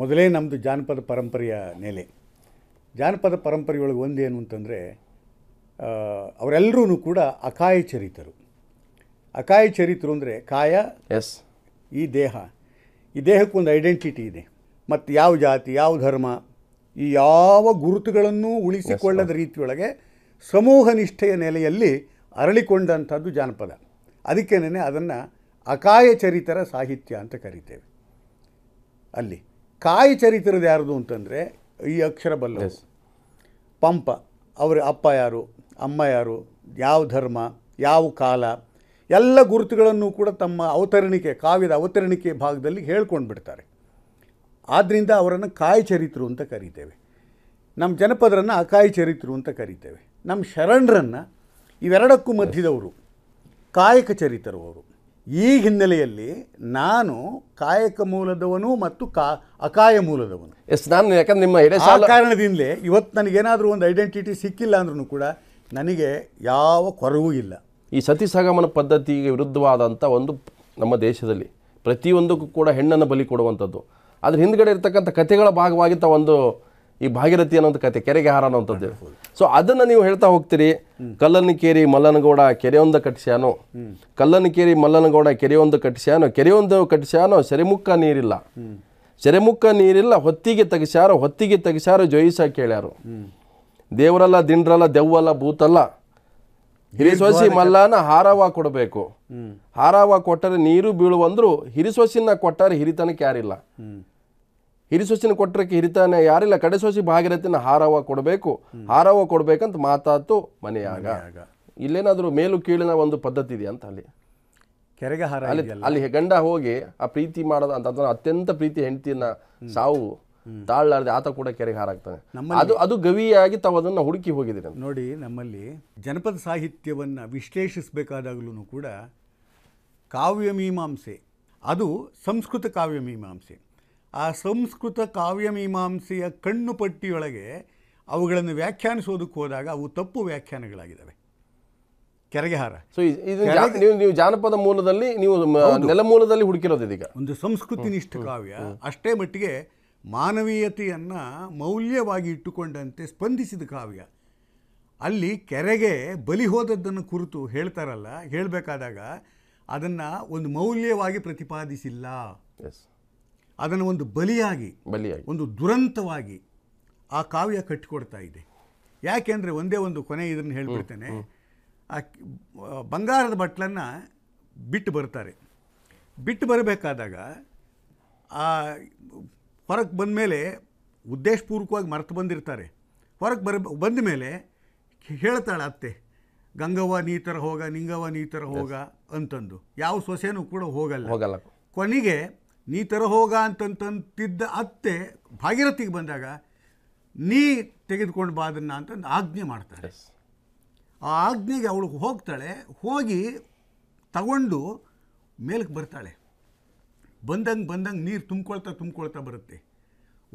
ಮೊದಲೇ ನಮ್ಮದು ಜಾನಪದ ಪರಂಪರೆಯ ನೆಲೆ ಜಾನಪದ ಪರಂಪರೆಯೊಳಗೆ ಒಂದೇನು ಅಂತಂದರೆ ಅವರೆಲ್ಲರೂ ಕೂಡ ಅಕಾಯ ಚರಿತರು ಅಕಾಯ ಚರಿತರು ಅಂದರೆ ಕಾಯ ಎಸ್ ಈ ದೇಹ ಈ ದೇಹಕ್ಕೊಂದು ಐಡೆಂಟಿಟಿ ಇದೆ ಮತ್ತು ಯಾವ ಜಾತಿ ಯಾವ ಧರ್ಮ ಈ ಯಾವ ಗುರುತುಗಳನ್ನು ಉಳಿಸಿಕೊಳ್ಳದ ರೀತಿಯೊಳಗೆ ಸಮೂಹ ನಿಷ್ಠೆಯ ನೆಲೆಯಲ್ಲಿ ಅರಳಿಕೊಂಡಂಥದ್ದು ಜಾನಪದ ಅದಕ್ಕೇನೆ ಅದನ್ನು ಅಕಾಯ ಚರಿತರ ಸಾಹಿತ್ಯ ಅಂತ ಕರಿತೇವೆ ಅಲ್ಲಿ ಕಾಯಿ ಚರಿತ್ರದ ಯಾರ್ದು ಅಂತಂದರೆ ಈ ಅಕ್ಷರ ಬಲ್ಲ ಪಂಪ ಅವರ ಅಪ್ಪ ಯಾರು ಅಮ್ಮ ಯಾರು ಯಾವ ಧರ್ಮ ಯಾವ ಕಾಲ ಎಲ್ಲ ಗುರುತುಗಳನ್ನು ಕೂಡ ತಮ್ಮ ಅವತರಣಿಕೆ ಕಾವ್ಯದ ಅವತರಣಿಕೆ ಭಾಗದಲ್ಲಿ ಹೇಳ್ಕೊಂಡು ಬಿಡ್ತಾರೆ ಆದ್ದರಿಂದ ಅವರನ್ನು ಕಾಯಿ ಚರಿತ್ರು ಅಂತ ಕರಿತೇವೆ ನಮ್ಮ ಜನಪದರನ್ನು ಅಕಾಯಿ ಚರಿತ್ರು ಅಂತ ಕರಿತೇವೆ ನಮ್ಮ ಶರಣರನ್ನು ಇವೆರಡಕ್ಕೂ ಮಧ್ಯದವರು ಕಾಯಕ ಚರಿತ್ರವರು ಈ ಹಿನ್ನೆಲೆಯಲ್ಲಿ ನಾನು ಕಾಯಕ ಮೂಲದವನು ಮತ್ತು ಕಾ ಅಕಾಯ ಮೂಲದವನು ಎಸ್ ನಾನು ಯಾಕಂದ್ರೆ ನಿಮ್ಮ ಎಡೆ ಆ ಕಾರಣದಿಂದಲೇ ಇವತ್ತು ನನಗೇನಾದರೂ ಒಂದು ಐಡೆಂಟಿಟಿ ಸಿಕ್ಕಿಲ್ಲ ಅಂದ್ರೂ ಕೂಡ ನನಗೆ ಯಾವ ಕೊರವೂ ಇಲ್ಲ ಈ ಸತಿಸಗಮನ ಪದ್ಧತಿಗೆ ವಿರುದ್ಧವಾದಂಥ ಒಂದು ನಮ್ಮ ದೇಶದಲ್ಲಿ ಪ್ರತಿಯೊಂದಕ್ಕೂ ಕೂಡ ಹೆಣ್ಣನ್ನು ಬಲಿ ಕೊಡುವಂಥದ್ದು ಅದ್ರ ಹಿಂದ್ಗಡೆ ಇರತಕ್ಕಂಥ ಕಥೆಗಳ ಭಾಗವಾಗಿಂಥ ಒಂದು ಈ ಭಾಗೀರಥಿ ಅನ್ನೋಂಥ ಕತೆ ಕೆರೆಗೆ ಹಾರ ಅನ್ನೋಂಥದ್ದು ಸೊ ಅದನ್ನು ನೀವು ಹೇಳ್ತಾ ಹೋಗ್ತೀರಿ ಕಲ್ಲನಕೇರಿ ಮಲ್ಲನಗೌಡ ಕೆರೆಯೊಂದು ಕಟ್ಸ್ಯಾನೋ ಕಲ್ಲನಕೇರಿ ಮಲ್ಲನಗೌಡ ಕೆರೆಯೊಂದು ಕಟ್ಟಿಸ್ಯಾನು ಕೆರೆಯೊಂದು ಕಟ್ಸಾನೋ ಸೆರೆಮುಖ ನೀರಿಲ್ಲ ಸೆರೆಮುಖ ನೀರಿಲ್ಲ ಹೊತ್ತಿಗೆ ತೆಗೆಸ್ಯಾರೋ ಹೊತ್ತಿಗೆ ತೆಗಿಸ್ಯಾರೋ ಜೋಯಿಸ ಕೇಳ್ಯಾರು ದೇವರಲ್ಲ ದಿಂಡ್ರಲ್ಲ ದೆವ್ವಲ್ಲ ಭೂತಲ್ಲ ಹಿರಿಸ್ವಸಿ ಮಲ್ಲನ ಹಾರವ ಕೊಡಬೇಕು ಹಾರವ ಕೊಟ್ಟರೆ ನೀರು ಬೀಳುವಂದ್ರು ಹಿರಿಸ್ವಸಿನ ಕೊಟ್ಟರೆ ಹಿರಿತನಕ್ಕೆ ಯಾರಿಲ್ಲ ಸೊಸಿನ ಕೊಟ್ಟರೆ ಹಿರಿತಾನೆ ಯಾರಿಲ್ಲ ಕಡೆ ಸೊಸಿ ಹಾರವ ಕೊಡಬೇಕು ಹಾರವ ಕೊಡಬೇಕಂತ ಮಾತಾತು ಮನೆಯಾಗ ಇಲ್ಲೇನಾದರೂ ಮೇಲು ಕೀಳಿನ ಒಂದು ಪದ್ಧತಿ ಇದೆ ಅಂತ ಅಲ್ಲಿ ಕೆರೆಗೆ ಹಾರ ಅಲ್ಲಿ ಅಲ್ಲಿ ಗಂಡ ಹೋಗಿ ಆ ಪ್ರೀತಿ ಮಾಡೋದ ಅಂತ ಅತ್ಯಂತ ಪ್ರೀತಿ ಹೆಂಡತಿಯನ್ನ ಸಾವು ತಾಳ್ಲಾರ್ದೆ ಆತ ಕೂಡ ಕೆರೆಗೆ ಹಾರಾಗ್ತಾನೆ ಅದು ಅದು ಗವಿಯಾಗಿ ತಾವು ಅದನ್ನು ಹುಡುಕಿ ಹೋಗಿದ್ದೀರಿ ನೋಡಿ ನಮ್ಮಲ್ಲಿ ಜನಪದ ಸಾಹಿತ್ಯವನ್ನು ವಿಶ್ಲೇಷಿಸಬೇಕಾದಾಗಲೂ ಕೂಡ ಕಾವ್ಯ ಮೀಮಾಂಸೆ ಅದು ಸಂಸ್ಕೃತ ಕಾವ್ಯ ಮೀಮಾಂಸೆ ಆ ಸಂಸ್ಕೃತ ಕಾವ್ಯಮೀಮಾಂಸೆಯ ಕಣ್ಣು ಪಟ್ಟಿಯೊಳಗೆ ಅವುಗಳನ್ನು ವ್ಯಾಖ್ಯಾನಿಸೋದಕ್ಕೆ ಹೋದಾಗ ಅವು ತಪ್ಪು ವ್ಯಾಖ್ಯಾನಗಳಾಗಿದ್ದಾವೆ ಕೆರೆಗೆಹಾರ ಸೊ ನೀವು ನೀವು ಜಾನಪದ ಮೂಲದಲ್ಲಿ ನೀವು ನೆಲಮೂಲದಲ್ಲಿ ಹುಡುಕಿರೋದು ಇದೀಗ ಒಂದು ಸಂಸ್ಕೃತಿ ನಿಷ್ಠ ಕಾವ್ಯ ಅಷ್ಟೇ ಮಟ್ಟಿಗೆ ಮಾನವೀಯತೆಯನ್ನು ಮೌಲ್ಯವಾಗಿ ಇಟ್ಟುಕೊಂಡಂತೆ ಸ್ಪಂದಿಸಿದ ಕಾವ್ಯ ಅಲ್ಲಿ ಕೆರೆಗೆ ಬಲಿ ಹೋದದ್ದನ್ನು ಕುರಿತು ಹೇಳ್ತಾರಲ್ಲ ಹೇಳಬೇಕಾದಾಗ ಅದನ್ನು ಒಂದು ಮೌಲ್ಯವಾಗಿ ಪ್ರತಿಪಾದಿಸಿಲ್ಲ ಅದನ್ನು ಒಂದು ಬಲಿಯಾಗಿ ಬಲಿಯಾಗಿ ಒಂದು ದುರಂತವಾಗಿ ಆ ಕಾವ್ಯ ಕಟ್ಟಿಕೊಡ್ತಾ ಇದೆ ಯಾಕೆಂದರೆ ಒಂದೇ ಒಂದು ಕೊನೆ ಇದನ್ನು ಹೇಳ್ಬಿಡ್ತೇನೆ ಆ ಬಂಗಾರದ ಬಟ್ಲನ್ನು ಬಿಟ್ಟು ಬರ್ತಾರೆ ಬಿಟ್ಟು ಬರಬೇಕಾದಾಗ ಆ ಹೊರಗೆ ಬಂದ ಮೇಲೆ ಉದ್ದೇಶಪೂರ್ವಕವಾಗಿ ಮರೆತು ಬಂದಿರ್ತಾರೆ ಹೊರಗೆ ಬರ ಬಂದ ಮೇಲೆ ಹೇಳ್ತಾಳೆ ಅತ್ತೆ ಗಂಗವ್ವ ನೀ ಥರ ಹೋಗ ನಿಂಗವ್ವ ನೀ ಥರ ಹೋಗ ಅಂತಂದು ಯಾವ ಸೊಸೆನೂ ಕೂಡ ಹೋಗಲ್ಲ ಹೋಗಲ್ಲ ಕೊನೆಗೆ ನೀ ತರ ಹೋಗ ಅಂತಂತಿದ್ದ ಅತ್ತೆ ಭಾಗಿರಥಿಗೆ ಬಂದಾಗ ನೀ ತೆಗೆದುಕೊಂಡು ಬಾ ಅದನ್ನು ಅಂತಂದು ಆಜ್ಞೆ ಮಾಡ್ತಾಳೆ ಆ ಆಜ್ಞೆಗೆ ಅವಳು ಹೋಗ್ತಾಳೆ ಹೋಗಿ ತಗೊಂಡು ಮೇಲಕ್ಕೆ ಬರ್ತಾಳೆ ಬಂದಂಗೆ ಬಂದಂಗೆ ನೀರು ತುಂಬ್ಕೊಳ್ತಾ ತುಂಬ್ಕೊಳ್ತಾ ಬರುತ್ತೆ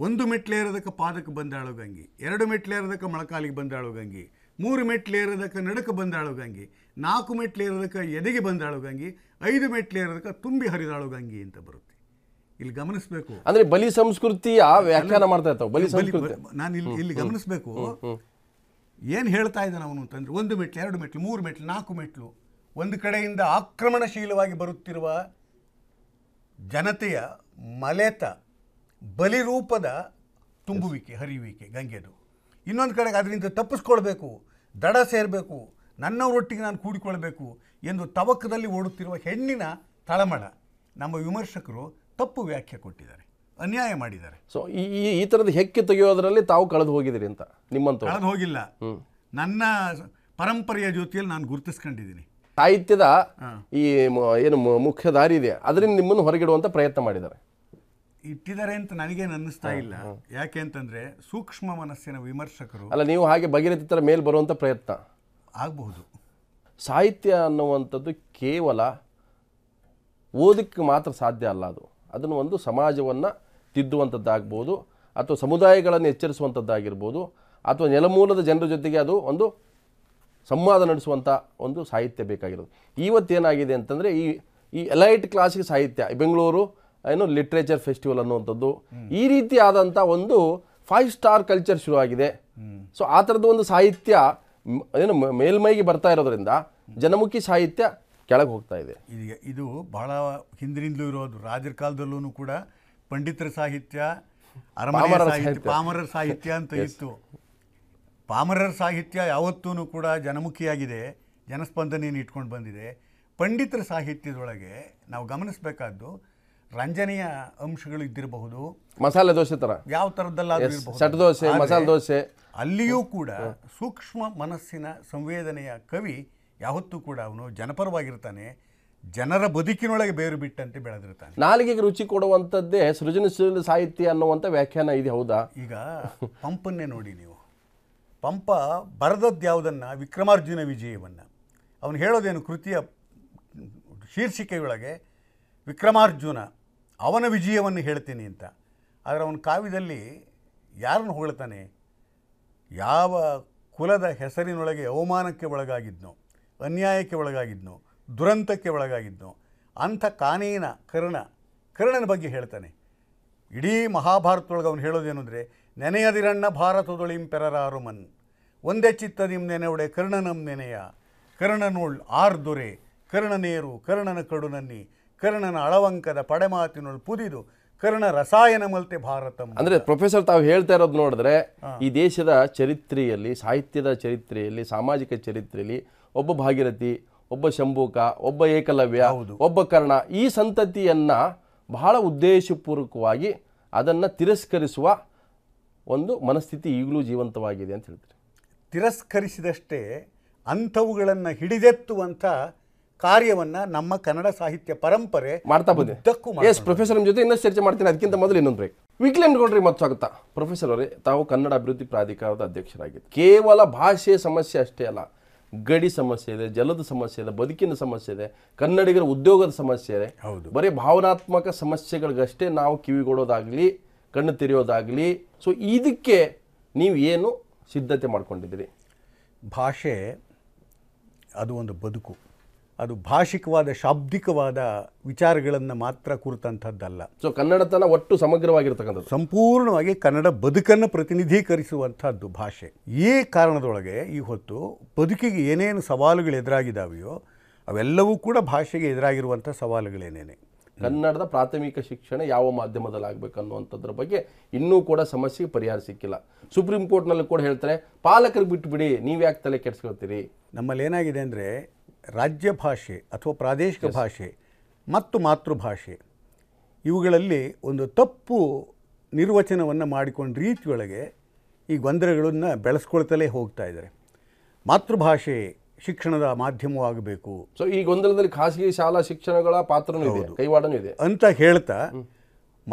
ಒಂದು ಮೆಟ್ಲೇರೋದಕ್ಕೆ ಪಾದಕ್ಕೆ ಬಂದಾಳು ಗಂಗಿ ಎರಡು ಮೆಟ್ಲೇರೋದಕ್ಕೆ ಮೊಳಕಾಲಿಗೆ ಬಂದಾಳು ಗಂಗಿ ಮೂರು ಮೆಟ್ಲೇರೋದಕ್ಕೆ ನಡಕ್ಕೆ ಬಂದಾಳು ಗಂಗಿ ನಾಲ್ಕು ಮೆಟ್ಲೇರೋದಕ್ಕೆ ಎದೆಗೆ ಬಂದಾಳು ಗಂಗಿ ಐದು ಮೆಟ್ಲೇರೋದಕ್ಕೆ ತುಂಬಿ ಹರಿದಾಳು ಗಂಗಿ ಅಂತ ಬರುತ್ತೆ ಇಲ್ಲಿ ಗಮನಿಸಬೇಕು ಅಂದ್ರೆ ಬಲಿ ಸಂಸ್ಕೃತಿಯ ವ್ಯಾಖ್ಯಾನ ಮಾಡ್ತಾ ಇರ್ತಾವ ಬಲಿ ಸಂಸ್ಕೃತಿ ನಾನು ಇಲ್ಲಿ ಇಲ್ಲಿ ಗಮನಿಸಬೇಕು ಏನು ಹೇಳ್ತಾ ಇದ್ದಾನೆ ಅವನು ಅಂತಂದ್ರೆ ಒಂದು ಮೆಟ್ಲು ಎರಡು ಮೆಟ್ಲು ಮೂರು ಮೆಟ್ಲು ನಾಲ್ಕು ಮೆಟ್ಲು ಒಂದು ಕಡೆಯಿಂದ ಆಕ್ರಮಣಶೀಲವಾಗಿ ಬರುತ್ತಿರುವ ಜನತೆಯ ಮಲೆತ ಬಲಿರೂಪದ ತುಂಬುವಿಕೆ ಹರಿಯುವಿಕೆ ಗಂಗೆದು ಇನ್ನೊಂದು ಕಡೆಗೆ ಅದರಿಂದ ತಪ್ಪಿಸ್ಕೊಳ್ಬೇಕು ದಡ ಸೇರಬೇಕು ನನ್ನವರೊಟ್ಟಿಗೆ ನಾನು ಕೂಡಿಕೊಳ್ಬೇಕು ಎಂದು ತವಕದಲ್ಲಿ ಓಡುತ್ತಿರುವ ಹೆಣ್ಣಿನ ತಳಮಳ ನಮ್ಮ ವಿಮರ್ಶಕರು ತಪ್ಪು ವ್ಯಾಖ್ಯೆ ಕೊಟ್ಟಿದ್ದಾರೆ ಅನ್ಯಾಯ ಮಾಡಿದ್ದಾರೆ ಸೊ ಈ ಈ- ಥರದ ಹೆಕ್ಕಿ ತೆಗೆಯೋದರಲ್ಲಿ ತಾವು ಕಳೆದು ಹೋಗಿದ್ದೀರಿ ಅಂತ ನಿಮ್ಮಂತ ಕಳೆದು ಹೋಗಿಲ್ಲ ನನ್ನ ಪರಂಪರೆಯ ಜೊತೆಯಲ್ಲಿ ನಾನು ಗುರುತಿಸ್ಕೊಂಡಿದ್ದೀನಿ ಸಾಹಿತ್ಯದ ಈ ಏನು ಮುಖ್ಯ ದಾರಿ ಇದೆ ಅದರಿಂದ ನಿಮ್ಮನ್ನು ಹೊರಗಿಡುವಂತ ಪ್ರಯತ್ನ ಮಾಡಿದ್ದಾರೆ ಇಟ್ಟಿದ್ದಾರೆ ಅಂತ ನನಗೇನು ಅನ್ನಿಸ್ತಾ ಇಲ್ಲ ಯಾಕೆ ಅಂತಂದ್ರೆ ಸೂಕ್ಷ್ಮ ಮನಸ್ಸಿನ ವಿಮರ್ಶಕರು ಅಲ್ಲ ನೀವು ಹಾಗೆ ಭಗೀರಥಿ ಥರ ಮೇಲೆ ಬರುವಂಥ ಪ್ರಯತ್ನ ಆಗಬಹುದು ಸಾಹಿತ್ಯ ಅನ್ನುವಂಥದ್ದು ಕೇವಲ ಓದಕ್ಕೆ ಮಾತ್ರ ಸಾಧ್ಯ ಅಲ್ಲ ಅದು ಅದನ್ನು ಒಂದು ಸಮಾಜವನ್ನು ತಿದ್ದುವಂಥದ್ದಾಗ್ಬೋದು ಅಥವಾ ಸಮುದಾಯಗಳನ್ನು ಎಚ್ಚರಿಸುವಂಥದ್ದಾಗಿರ್ಬೋದು ಅಥವಾ ನೆಲಮೂಲದ ಜನರ ಜೊತೆಗೆ ಅದು ಒಂದು ಸಂವಾದ ನಡೆಸುವಂಥ ಒಂದು ಸಾಹಿತ್ಯ ಬೇಕಾಗಿರೋದು ಇವತ್ತೇನಾಗಿದೆ ಅಂತಂದರೆ ಈ ಈ ಎಲೈಟ್ ಕ್ಲಾಸಿಕ್ ಸಾಹಿತ್ಯ ಬೆಂಗಳೂರು ಏನು ಲಿಟ್ರೇಚರ್ ಫೆಸ್ಟಿವಲ್ ಅನ್ನುವಂಥದ್ದು ಈ ರೀತಿಯಾದಂಥ ಒಂದು ಫೈವ್ ಸ್ಟಾರ್ ಕಲ್ಚರ್ ಶುರುವಾಗಿದೆ ಸೊ ಆ ಥರದ್ದು ಒಂದು ಸಾಹಿತ್ಯ ಏನು ಮೇಲ್ಮೈಗೆ ಬರ್ತಾ ಇರೋದ್ರಿಂದ ಜನಮುಖಿ ಸಾಹಿತ್ಯ ಕೆಳಗೆ ಹೋಗ್ತಾ ಇದೆ ಈಗ ಇದು ಬಹಳ ಹಿಂದಿನಿಂದಲೂ ಇರೋದು ರಾಜರ ಕಾಲದಲ್ಲೂ ಕೂಡ ಪಂಡಿತರ ಸಾಹಿತ್ಯ ಅರಮನೆ ಸಾಹಿತ್ಯ ಪಾಮರರ ಸಾಹಿತ್ಯ ಅಂತ ಇತ್ತು ಪಾಮರರ ಸಾಹಿತ್ಯ ಯಾವತ್ತೂ ಕೂಡ ಜನಮುಖಿಯಾಗಿದೆ ಜನಸ್ಪಂದನೆಯನ್ನು ಇಟ್ಕೊಂಡು ಬಂದಿದೆ ಪಂಡಿತರ ಸಾಹಿತ್ಯದೊಳಗೆ ನಾವು ಗಮನಿಸಬೇಕಾದ್ದು ರಂಜನೆಯ ಅಂಶಗಳು ಇದ್ದಿರಬಹುದು ಮಸಾಲೆ ದೋಸೆ ಥರ ಯಾವ ಥರದ್ದಲ್ಲ ದೋಸೆ ಮಸಾಲೆ ದೋಸೆ ಅಲ್ಲಿಯೂ ಕೂಡ ಸೂಕ್ಷ್ಮ ಮನಸ್ಸಿನ ಸಂವೇದನೆಯ ಕವಿ ಯಾವತ್ತೂ ಕೂಡ ಅವನು ಜನಪರವಾಗಿರ್ತಾನೆ ಜನರ ಬದುಕಿನೊಳಗೆ ಬೇರು ಬಿಟ್ಟಂತೆ ಬೆಳೆದಿರ್ತಾನೆ ನಾಲಿಗೆಗೆ ರುಚಿ ಕೊಡುವಂಥದ್ದೇ ಸೃಜನಶೀಲ ಸಾಹಿತ್ಯ ಅನ್ನುವಂಥ ವ್ಯಾಖ್ಯಾನ ಇದೆ ಹೌದಾ ಈಗ ಪಂಪನ್ನೇ ನೋಡಿ ನೀವು ಪಂಪ ಬರೆದದ್ದು ಯಾವುದನ್ನು ವಿಕ್ರಮಾರ್ಜುನ ವಿಜಯವನ್ನು ಅವನು ಹೇಳೋದೇನು ಕೃತಿಯ ಶೀರ್ಷಿಕೆಯೊಳಗೆ ವಿಕ್ರಮಾರ್ಜುನ ಅವನ ವಿಜಯವನ್ನು ಹೇಳ್ತೀನಿ ಅಂತ ಆದರೆ ಅವನ ಕಾವ್ಯದಲ್ಲಿ ಯಾರನ್ನು ಹೊಗಳ್ತಾನೆ ಯಾವ ಕುಲದ ಹೆಸರಿನೊಳಗೆ ಅವಮಾನಕ್ಕೆ ಒಳಗಾಗಿದ್ನೋ ಅನ್ಯಾಯಕ್ಕೆ ಒಳಗಾಗಿದ್ನು ದುರಂತಕ್ಕೆ ಒಳಗಾಗಿದ್ನು ಅಂಥ ಕಾನೇನ ಕರ್ಣ ಕರ್ಣನ ಬಗ್ಗೆ ಹೇಳ್ತಾನೆ ಇಡೀ ಮಹಾಭಾರತದೊಳಗೆ ಅವನು ಹೇಳೋದೇನು ಅಂದರೆ ನೆನೆಯದಿರಣ್ಣ ಭಾರತದೊಳಿಂಪೆರರಾರು ಮನ್ ಒಂದೇ ಚಿತ್ತ ನಿಮ್ಮ ಒಡೆ ಕರ್ಣನಂ ನೆನೆಯ ಕರ್ಣನೋಳ್ ಆರ್ದುರೆ ಕರ್ಣನೇರು ಕರ್ಣನ ಕಡುನನ್ನಿ ಕರ್ಣನ ಅಳವಂಕದ ಪಡೆಮಾತಿನೊಳ್ ಪುದಿದು ಕರ್ಣ ರಸಾಯನ ಮಲ್ತೆ ಭಾರತ ಅಂದರೆ ಪ್ರೊಫೆಸರ್ ತಾವು ಹೇಳ್ತಾ ಇರೋದು ನೋಡಿದ್ರೆ ಈ ದೇಶದ ಚರಿತ್ರೆಯಲ್ಲಿ ಸಾಹಿತ್ಯದ ಚರಿತ್ರೆಯಲ್ಲಿ ಸಾಮಾಜಿಕ ಚರಿತ್ರೆಯಲ್ಲಿ ಒಬ್ಬ ಭಾಗೀರಥಿ ಒಬ್ಬ ಶಂಭೂಕ ಒಬ್ಬ ಏಕಲವ್ಯ ಒಬ್ಬ ಕರ್ಣ ಈ ಸಂತತಿಯನ್ನು ಬಹಳ ಉದ್ದೇಶಪೂರ್ವಕವಾಗಿ ಅದನ್ನು ತಿರಸ್ಕರಿಸುವ ಒಂದು ಮನಸ್ಥಿತಿ ಈಗಲೂ ಜೀವಂತವಾಗಿದೆ ಅಂತ ಹೇಳ್ತಾರೆ ತಿರಸ್ಕರಿಸಿದಷ್ಟೇ ಅಂಥವುಗಳನ್ನು ಹಿಡಿದೆತ್ತುವಂಥ ಕಾರ್ಯವನ್ನು ನಮ್ಮ ಕನ್ನಡ ಸಾಹಿತ್ಯ ಪರಂಪರೆ ಮಾಡ್ತಾ ಬಂದಿದೆ ಎಸ್ ಪ್ರೊಫೆಸರ್ ನಮ್ಮ ಜೊತೆ ಇನ್ನಷ್ಟು ಚರ್ಚೆ ಮಾಡ್ತೀನಿ ಅದಕ್ಕಿಂತ ಮೊದಲು ಇನ್ನೊಂದು ಬ್ರೇಕ್ ವೀಕ್ಲಿ ಅನ್ಕೊಂಡ್ರಿ ಮತ್ತು ಸ್ವಾಗತ ಪ್ರೊಫೆಸರ್ ಅವರೇ ತಾವು ಕನ್ನಡ ಅಭಿವೃದ್ಧಿ ಪ್ರಾಧಿಕಾರದ ಅಧ್ಯಕ್ಷರಾಗಿದ್ದು ಕೇವಲ ಭಾಷೆ ಸಮಸ್ಯೆ ಅಷ್ಟೇ ಅಲ್ಲ ಗಡಿ ಸಮಸ್ಯೆ ಇದೆ ಜಲದ ಸಮಸ್ಯೆ ಇದೆ ಬದುಕಿನ ಸಮಸ್ಯೆ ಇದೆ ಕನ್ನಡಿಗರ ಉದ್ಯೋಗದ ಸಮಸ್ಯೆ ಇದೆ ಹೌದು ಬರೀ ಭಾವನಾತ್ಮಕ ಸಮಸ್ಯೆಗಳಿಗಷ್ಟೇ ನಾವು ಕಿವಿಗೊಡೋದಾಗಲಿ ಕಣ್ಣು ತೆರೆಯೋದಾಗಲಿ ಸೊ ಇದಕ್ಕೆ ನೀವು ಏನು ಸಿದ್ಧತೆ ಮಾಡ್ಕೊಂಡಿದ್ದೀರಿ ಭಾಷೆ ಅದು ಒಂದು ಬದುಕು ಅದು ಭಾಷಿಕವಾದ ಶಾಬ್ದಿಕವಾದ ವಿಚಾರಗಳನ್ನು ಮಾತ್ರ ಕುರಿತಂಥದ್ದಲ್ಲ ಸೊ ಕನ್ನಡತನ ಒಟ್ಟು ಸಮಗ್ರವಾಗಿರ್ತಕ್ಕಂಥದ್ದು ಸಂಪೂರ್ಣವಾಗಿ ಕನ್ನಡ ಬದುಕನ್ನು ಪ್ರತಿನಿಧೀಕರಿಸುವಂಥದ್ದು ಭಾಷೆ ಈ ಕಾರಣದೊಳಗೆ ಈ ಹೊತ್ತು ಬದುಕಿಗೆ ಏನೇನು ಸವಾಲುಗಳು ಎದುರಾಗಿದ್ದಾವೆಯೋ ಅವೆಲ್ಲವೂ ಕೂಡ ಭಾಷೆಗೆ ಎದುರಾಗಿರುವಂಥ ಸವಾಲುಗಳೇನೇನೆ ಕನ್ನಡದ ಪ್ರಾಥಮಿಕ ಶಿಕ್ಷಣ ಯಾವ ಮಾಧ್ಯಮದಲ್ಲಿ ಆಗಬೇಕು ಅನ್ನುವಂಥದ್ರ ಬಗ್ಗೆ ಇನ್ನೂ ಕೂಡ ಸಮಸ್ಯೆಗೆ ಪರಿಹಾರ ಸಿಕ್ಕಿಲ್ಲ ಸುಪ್ರೀಂ ಕೋರ್ಟ್ನಲ್ಲಿ ಕೂಡ ಹೇಳ್ತಾರೆ ಪಾಲಕರಿಗೆ ಬಿಟ್ಟುಬಿಡಿ ನೀವು ಯಾಕೆ ತಲೆ ಕೆಡಿಸ್ಕೊಳ್ತೀರಿ ನಮ್ಮಲ್ಲಿ ಏನಾಗಿದೆ ಅಂದರೆ ರಾಜ್ಯ ಭಾಷೆ ಅಥವಾ ಪ್ರಾದೇಶಿಕ ಭಾಷೆ ಮತ್ತು ಮಾತೃಭಾಷೆ ಇವುಗಳಲ್ಲಿ ಒಂದು ತಪ್ಪು ನಿರ್ವಚನವನ್ನು ಮಾಡಿಕೊಂಡ ರೀತಿಯೊಳಗೆ ಈ ಗೊಂದಲಗಳನ್ನು ಬೆಳೆಸ್ಕೊಳ್ತಲೇ ಹೋಗ್ತಾ ಇದ್ದಾರೆ ಮಾತೃಭಾಷೆ ಶಿಕ್ಷಣದ ಮಾಧ್ಯಮವಾಗಬೇಕು ಸೊ ಈ ಗೊಂದಲದಲ್ಲಿ ಖಾಸಗಿ ಶಾಲಾ ಶಿಕ್ಷಣಗಳ ಪಾತ್ರನೂ ಇದೆ ಇದೆ ಅಂತ ಹೇಳ್ತಾ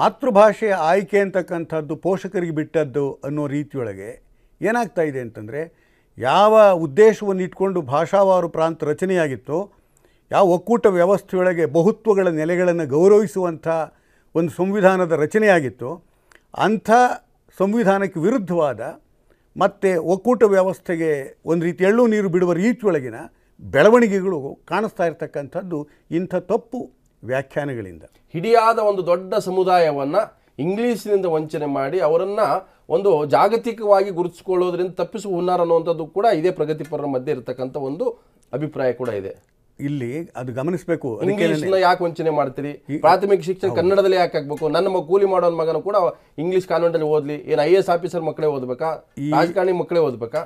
ಮಾತೃಭಾಷೆಯ ಆಯ್ಕೆ ಅಂತಕ್ಕಂಥದ್ದು ಪೋಷಕರಿಗೆ ಬಿಟ್ಟದ್ದು ಅನ್ನೋ ರೀತಿಯೊಳಗೆ ಏನಾಗ್ತಾ ಇದೆ ಅಂತಂದರೆ ಯಾವ ಉದ್ದೇಶವನ್ನು ಇಟ್ಕೊಂಡು ಭಾಷಾವಾರು ಪ್ರಾಂತ ರಚನೆಯಾಗಿತ್ತೋ ಯಾವ ಒಕ್ಕೂಟ ವ್ಯವಸ್ಥೆಯೊಳಗೆ ಬಹುತ್ವಗಳ ನೆಲೆಗಳನ್ನು ಗೌರವಿಸುವಂಥ ಒಂದು ಸಂವಿಧಾನದ ರಚನೆಯಾಗಿತ್ತು ಅಂಥ ಸಂವಿಧಾನಕ್ಕೆ ವಿರುದ್ಧವಾದ ಮತ್ತು ಒಕ್ಕೂಟ ವ್ಯವಸ್ಥೆಗೆ ಒಂದು ರೀತಿ ಎಳ್ಳು ನೀರು ಬಿಡುವ ರೀತಿಯೊಳಗಿನ ಬೆಳವಣಿಗೆಗಳು ಕಾಣಿಸ್ತಾ ಇರತಕ್ಕಂಥದ್ದು ಇಂಥ ತಪ್ಪು ವ್ಯಾಖ್ಯಾನಗಳಿಂದ ಹಿಡಿಯಾದ ಒಂದು ದೊಡ್ಡ ಸಮುದಾಯವನ್ನು ಇಂಗ್ಲೀಷಿನಿಂದ ವಂಚನೆ ಮಾಡಿ ಅವರನ್ನು ಒಂದು ಜಾಗತಿಕವಾಗಿ ಗುರುತಿಸಿಕೊಳ್ಳೋದ್ರಿಂದ ತಪ್ಪಿಸುವ ಹುನ್ನಾರ ಅನ್ನುವಂಥದ್ದು ಕೂಡ ಇದೇ ಪ್ರಗತಿಪರರ ಮಧ್ಯೆ ಇರತಕ್ಕಂಥ ಒಂದು ಅಭಿಪ್ರಾಯ ಕೂಡ ಇದೆ ಇಲ್ಲಿ ಅದು ಗಮನಿಸಬೇಕು ಯಾಕೆ ವಂಚನೆ ಮಾಡ್ತೀರಿ ಪ್ರಾಥಮಿಕ ಶಿಕ್ಷಣ ಕನ್ನಡದಲ್ಲಿ ಯಾಕೆ ಹಾಕ್ಬೇಕು ನನ್ನ ಮಗ ಕೂಲಿ ಮಾಡೋ ಮಗನ ಕೂಡ ಇಂಗ್ಲಿಷ್ ಕಾನ್ವೆಂಟ್ ಅಲ್ಲಿ ಓದ್ಲಿ ಏನು ಐ ಎ ಎಸ್ ಆಫೀಸರ್ ಮಕ್ಕಳೇ ಓದ್ಬೇಕಾ ರಾಜಕಾರಣಿ ಮಕ್ಕಳೇ ಓದ್ಬೇಕಾ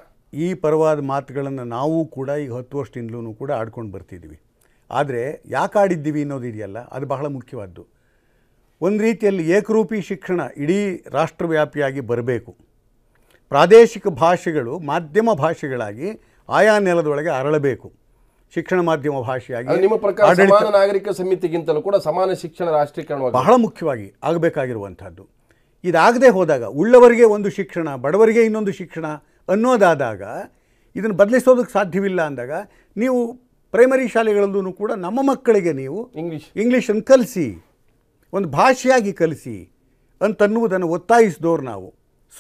ಈ ಪರವಾದ ಮಾತುಗಳನ್ನು ನಾವು ಕೂಡ ಈಗ ಹತ್ತು ವರ್ಷದಿಂದಲೂ ಕೂಡ ಆಡ್ಕೊಂಡು ಬರ್ತಿದ್ದೀವಿ ಆದರೆ ಯಾಕೆ ಆಡಿದ್ದೀವಿ ಅನ್ನೋದು ಇದೆಯಲ್ಲ ಅದು ಬಹಳ ಮುಖ್ಯವಾದ್ದು ಒಂದು ರೀತಿಯಲ್ಲಿ ಏಕರೂಪಿ ಶಿಕ್ಷಣ ಇಡೀ ರಾಷ್ಟ್ರವ್ಯಾಪಿಯಾಗಿ ಬರಬೇಕು ಪ್ರಾದೇಶಿಕ ಭಾಷೆಗಳು ಮಾಧ್ಯಮ ಭಾಷೆಗಳಾಗಿ ಆಯಾ ನೆಲದೊಳಗೆ ಅರಳಬೇಕು ಶಿಕ್ಷಣ ಮಾಧ್ಯಮ ಭಾಷೆಯಾಗಿ ನಿಮ್ಮ ಪ್ರಕಾರ ನಾಗರಿಕ ಸಮಿತಿಗಿಂತಲೂ ಕೂಡ ಸಮಾನ ಶಿಕ್ಷಣ ರಾಷ್ಟ್ರೀಕರಣ ಬಹಳ ಮುಖ್ಯವಾಗಿ ಆಗಬೇಕಾಗಿರುವಂಥದ್ದು ಇದಾಗದೆ ಹೋದಾಗ ಉಳ್ಳವರಿಗೆ ಒಂದು ಶಿಕ್ಷಣ ಬಡವರಿಗೆ ಇನ್ನೊಂದು ಶಿಕ್ಷಣ ಅನ್ನೋದಾದಾಗ ಇದನ್ನು ಬದಲಿಸೋದಕ್ಕೆ ಸಾಧ್ಯವಿಲ್ಲ ಅಂದಾಗ ನೀವು ಪ್ರೈಮರಿ ಶಾಲೆಗಳಲ್ಲೂ ಕೂಡ ನಮ್ಮ ಮಕ್ಕಳಿಗೆ ನೀವು ಇಂಗ್ಲೀಷ್ ಇಂಗ್ಲೀಷನ್ನು ಕಲಿಸಿ ಒಂದು ಭಾಷೆಯಾಗಿ ಕಲಿಸಿ ಅಂತನ್ನುವುದನ್ನು ಒತ್ತಾಯಿಸಿದವರು ನಾವು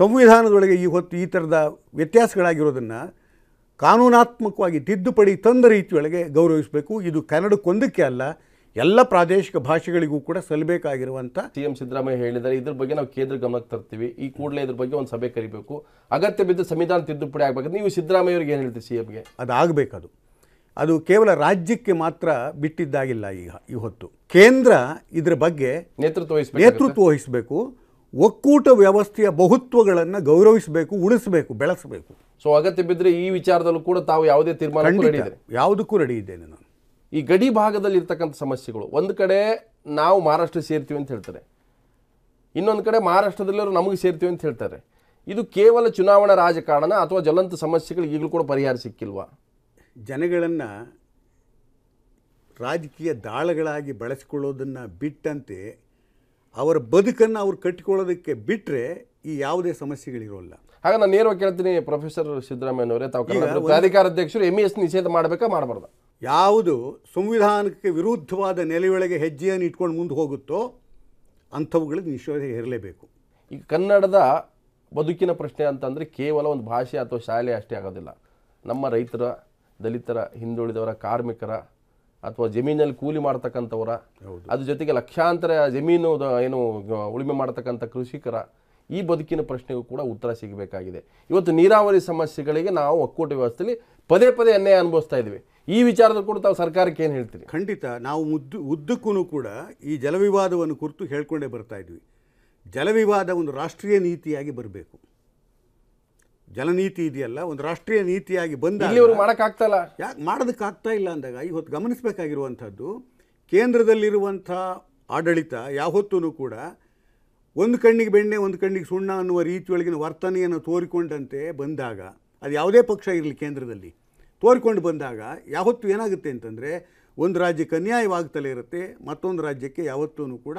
ಸಂವಿಧಾನದೊಳಗೆ ಈ ಹೊತ್ತು ಈ ಥರದ ವ್ಯತ್ಯಾಸಗಳಾಗಿರೋದನ್ನು ಕಾನೂನಾತ್ಮಕವಾಗಿ ತಿದ್ದುಪಡಿ ತಂದ ರೀತಿಯೊಳಗೆ ಗೌರವಿಸಬೇಕು ಇದು ಕನ್ನಡಕ್ಕೊಂದಕ್ಕೆ ಅಲ್ಲ ಎಲ್ಲ ಪ್ರಾದೇಶಿಕ ಭಾಷೆಗಳಿಗೂ ಕೂಡ ಸಲ್ಲಬೇಕಾಗಿರುವಂಥ ಸಿ ಎಂ ಸಿದ್ದರಾಮಯ್ಯ ಹೇಳಿದ್ದಾರೆ ಇದ್ರ ಬಗ್ಗೆ ನಾವು ಕೇಂದ್ರ ಗಮನಕ್ಕೆ ತರ್ತೀವಿ ಈ ಕೂಡಲೇ ಇದ್ರ ಬಗ್ಗೆ ಒಂದು ಸಭೆ ಕರಿಬೇಕು ಅಗತ್ಯ ಬಿದ್ದು ಸಂವಿಧಾನ ತಿದ್ದುಪಡಿ ಆಗಬೇಕು ನೀವು ಸಿದ್ದರಾಮಯ್ಯವ್ರಿಗೆ ಏನು ಹೇಳ್ತೀವಿ ಸಿ ಎಂಗೆ ಅದಾಗಬೇಕದು ಅದು ಕೇವಲ ರಾಜ್ಯಕ್ಕೆ ಮಾತ್ರ ಬಿಟ್ಟಿದ್ದಾಗಿಲ್ಲ ಈಗ ಈ ಹೊತ್ತು ಕೇಂದ್ರ ಇದರ ಬಗ್ಗೆ ನೇತೃತ್ವ ನೇತೃತ್ವ ವಹಿಸಬೇಕು ಒಕ್ಕೂಟ ವ್ಯವಸ್ಥೆಯ ಬಹುತ್ವಗಳನ್ನು ಗೌರವಿಸಬೇಕು ಉಳಿಸಬೇಕು ಬೆಳೆಸಬೇಕು ಸೊ ಅಗತ್ಯ ಬಿದ್ದರೆ ಈ ವಿಚಾರದಲ್ಲೂ ಕೂಡ ತಾವು ಯಾವುದೇ ತೀರ್ಮಾನ ಯಾವುದಕ್ಕೂ ರೆಡಿ ಇದ್ದೇನೆ ನಾನು ಈ ಗಡಿ ಭಾಗದಲ್ಲಿ ಇರ್ತಕ್ಕಂಥ ಸಮಸ್ಯೆಗಳು ಒಂದು ಕಡೆ ನಾವು ಮಹಾರಾಷ್ಟ್ರ ಸೇರ್ತೀವಿ ಅಂತ ಹೇಳ್ತಾರೆ ಇನ್ನೊಂದು ಕಡೆ ಮಹಾರಾಷ್ಟ್ರದಲ್ಲಿರೋ ನಮಗೆ ಸೇರ್ತೀವಿ ಅಂತ ಹೇಳ್ತಾರೆ ಇದು ಕೇವಲ ಚುನಾವಣಾ ರಾಜಕಾರಣ ಅಥವಾ ಜ್ವಲಂತ ಸಮಸ್ಯೆಗಳು ಈಗಲೂ ಕೂಡ ಪರಿಹಾರ ಸಿಕ್ಕಿಲ್ವಾ ಜನಗಳನ್ನು ರಾಜಕೀಯ ದಾಳಗಳಾಗಿ ಬಳಸಿಕೊಳ್ಳೋದನ್ನು ಬಿಟ್ಟಂತೆ ಅವರ ಬದುಕನ್ನು ಅವ್ರು ಕಟ್ಟಿಕೊಳ್ಳೋದಕ್ಕೆ ಬಿಟ್ಟರೆ ಈ ಯಾವುದೇ ಸಮಸ್ಯೆಗಳಿರೋಲ್ಲ ಹಾಗೆ ನಾನು ನೇರವಾಗಿ ಕೇಳ್ತೀನಿ ಪ್ರೊಫೆಸರ್ ಸಿದ್ದರಾಮಯ್ಯನವರೇ ತಾವು ಪ್ರಾಧಿಕಾರ ಅಧ್ಯಕ್ಷರು ಎಮ್ ಎಸ್ ನಿಷೇಧ ಮಾಡಬೇಕಾ ಮಾಡಬಾರ್ದು ಯಾವುದು ಸಂವಿಧಾನಕ್ಕೆ ವಿರುದ್ಧವಾದ ನೆಲೆಯೊಳಗೆ ಹೆಜ್ಜೆಯನ್ನು ಇಟ್ಕೊಂಡು ಮುಂದೆ ಹೋಗುತ್ತೋ ಅಂಥವುಗಳಿಗೆ ನಿಷೇಧ ಇರಲೇಬೇಕು ಈಗ ಕನ್ನಡದ ಬದುಕಿನ ಪ್ರಶ್ನೆ ಅಂತಂದರೆ ಕೇವಲ ಒಂದು ಭಾಷೆ ಅಥವಾ ಶಾಲೆ ಅಷ್ಟೇ ಆಗೋದಿಲ್ಲ ನಮ್ಮ ರೈತರ ದಲಿತರ ಹಿಂದುಳಿದವರ ಕಾರ್ಮಿಕರ ಅಥವಾ ಜಮೀನಲ್ಲಿ ಕೂಲಿ ಮಾಡ್ತಕ್ಕಂಥವರ ಅದ್ರ ಜೊತೆಗೆ ಲಕ್ಷಾಂತರ ಜಮೀನು ಏನು ಉಳುಮೆ ಮಾಡ್ತಕ್ಕಂಥ ಕೃಷಿಕರ ಈ ಬದುಕಿನ ಪ್ರಶ್ನೆಗೂ ಕೂಡ ಉತ್ತರ ಸಿಗಬೇಕಾಗಿದೆ ಇವತ್ತು ನೀರಾವರಿ ಸಮಸ್ಯೆಗಳಿಗೆ ನಾವು ಒಕ್ಕೂಟ ವ್ಯವಸ್ಥೆಯಲ್ಲಿ ಪದೇ ಪದೇ ಅನ್ಯಾಯ ಅನುಭವಿಸ್ತಾ ಇದ್ದೀವಿ ಈ ವಿಚಾರದಲ್ಲಿ ಕೂಡ ತಾವು ಸರ್ಕಾರಕ್ಕೆ ಏನು ಹೇಳ್ತೀರಿ ಖಂಡಿತ ನಾವು ಉದ್ದು ಉದ್ದಕ್ಕೂ ಕೂಡ ಈ ಜಲವಿವಾದವನ್ನು ಕುರಿತು ಹೇಳ್ಕೊಂಡೇ ಬರ್ತಾ ಇದ್ವಿ ಜಲವಿವಾದ ಒಂದು ರಾಷ್ಟ್ರೀಯ ನೀತಿಯಾಗಿ ಬರಬೇಕು ಜಲನೀತಿ ಇದೆಯಲ್ಲ ಒಂದು ರಾಷ್ಟ್ರೀಯ ನೀತಿಯಾಗಿ ಬಂದ ಮಾಡೋಕ್ಕಾಗ್ತಲ್ಲ ಯಾಕೆ ಮಾಡೋದಕ್ಕಾಗ್ತಾ ಇಲ್ಲ ಅಂದಾಗ ಇವತ್ತು ಗಮನಿಸಬೇಕಾಗಿರುವಂಥದ್ದು ಕೇಂದ್ರದಲ್ಲಿರುವಂಥ ಆಡಳಿತ ಯಾವತ್ತೂ ಕೂಡ ಒಂದು ಕಣ್ಣಿಗೆ ಬೆಣ್ಣೆ ಒಂದು ಕಣ್ಣಿಗೆ ಸುಣ್ಣ ಅನ್ನುವ ರೀತಿಯೊಳಗಿನ ವರ್ತನೆಯನ್ನು ತೋರಿಕೊಂಡಂತೆ ಬಂದಾಗ ಅದು ಯಾವುದೇ ಪಕ್ಷ ಇರಲಿ ಕೇಂದ್ರದಲ್ಲಿ ತೋರಿಕೊಂಡು ಬಂದಾಗ ಯಾವತ್ತೂ ಏನಾಗುತ್ತೆ ಅಂತಂದರೆ ಒಂದು ರಾಜ್ಯಕ್ಕೆ ಅನ್ಯಾಯವಾಗ್ತಲೇ ಇರುತ್ತೆ ಮತ್ತೊಂದು ರಾಜ್ಯಕ್ಕೆ ಯಾವತ್ತೂ ಕೂಡ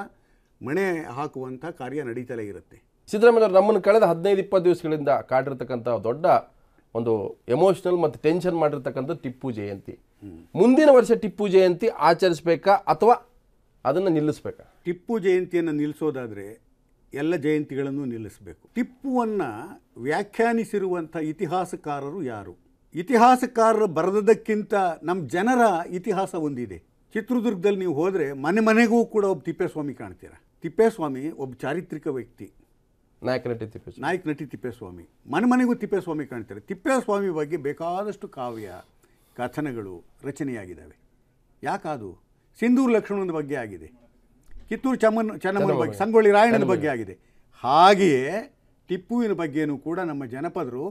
ಮಣೆ ಹಾಕುವಂಥ ಕಾರ್ಯ ನಡೀತಲೇ ಇರುತ್ತೆ ಸಿದ್ದರಾಮಯ್ಯವರು ನಮ್ಮನ್ನು ಕಳೆದ ಹದಿನೈದು ಇಪ್ಪತ್ತು ದಿವಸಗಳಿಂದ ಕಾಡಿರ್ತಕ್ಕಂಥ ದೊಡ್ಡ ಒಂದು ಎಮೋಷ್ನಲ್ ಮತ್ತು ಟೆನ್ಷನ್ ಮಾಡಿರ್ತಕ್ಕಂಥ ಟಿಪ್ಪು ಜಯಂತಿ ಮುಂದಿನ ವರ್ಷ ಟಿಪ್ಪು ಜಯಂತಿ ಆಚರಿಸ್ಬೇಕಾ ಅಥವಾ ಅದನ್ನು ನಿಲ್ಲಿಸ್ಬೇಕಾ ಟಿಪ್ಪು ಜಯಂತಿಯನ್ನು ನಿಲ್ಲಿಸೋದಾದರೆ ಎಲ್ಲ ಜಯಂತಿಗಳನ್ನು ನಿಲ್ಲಿಸಬೇಕು ಟಿಪ್ಪುವನ್ನು ವ್ಯಾಖ್ಯಾನಿಸಿರುವಂಥ ಇತಿಹಾಸಕಾರರು ಯಾರು ಇತಿಹಾಸಕಾರರು ಬರೆದದಕ್ಕಿಂತ ನಮ್ಮ ಜನರ ಇತಿಹಾಸ ಒಂದಿದೆ ಚಿತ್ರದುರ್ಗದಲ್ಲಿ ನೀವು ಹೋದರೆ ಮನೆ ಮನೆಗೂ ಕೂಡ ಒಬ್ಬ ತಿಪ್ಪೇಸ್ವಾಮಿ ಕಾಣ್ತೀರ ತಿಪ್ಪೇಸ್ವಾಮಿ ಒಬ್ಬ ಚಾರಿತ್ರಿಕ ವ್ಯಕ್ತಿ ನಟಿ ತಿಪ್ಪೇಸ್ವಾಮಿ ನಾಯಕ ನಟಿ ತಿಪ್ಪೇಸ್ವಾಮಿ ಮನೆ ಮನೆಗೂ ತಿಪ್ಪೇಸ್ವಾಮಿ ಕಾಣ್ತಾರೆ ತಿಪ್ಪೇಸ್ವಾಮಿ ಬಗ್ಗೆ ಬೇಕಾದಷ್ಟು ಕಾವ್ಯ ಕಥನಗಳು ರಚನೆಯಾಗಿದ್ದಾವೆ ಯಾಕಾದು ಸಿಂಧೂರ್ ಲಕ್ಷ್ಮಣನ ಬಗ್ಗೆ ಆಗಿದೆ ಕಿತ್ತೂರು ಚಮನ್ ಚೆನ್ನಮ್ಮನ ಬಗ್ಗೆ ಸಂಗೊಳ್ಳಿ ರಾಯಣ್ಣನ ಬಗ್ಗೆ ಆಗಿದೆ ಹಾಗೆಯೇ ಟಿಪ್ಪುವಿನ ಬಗ್ಗೆಯೂ ಕೂಡ ನಮ್ಮ ಜನಪದರು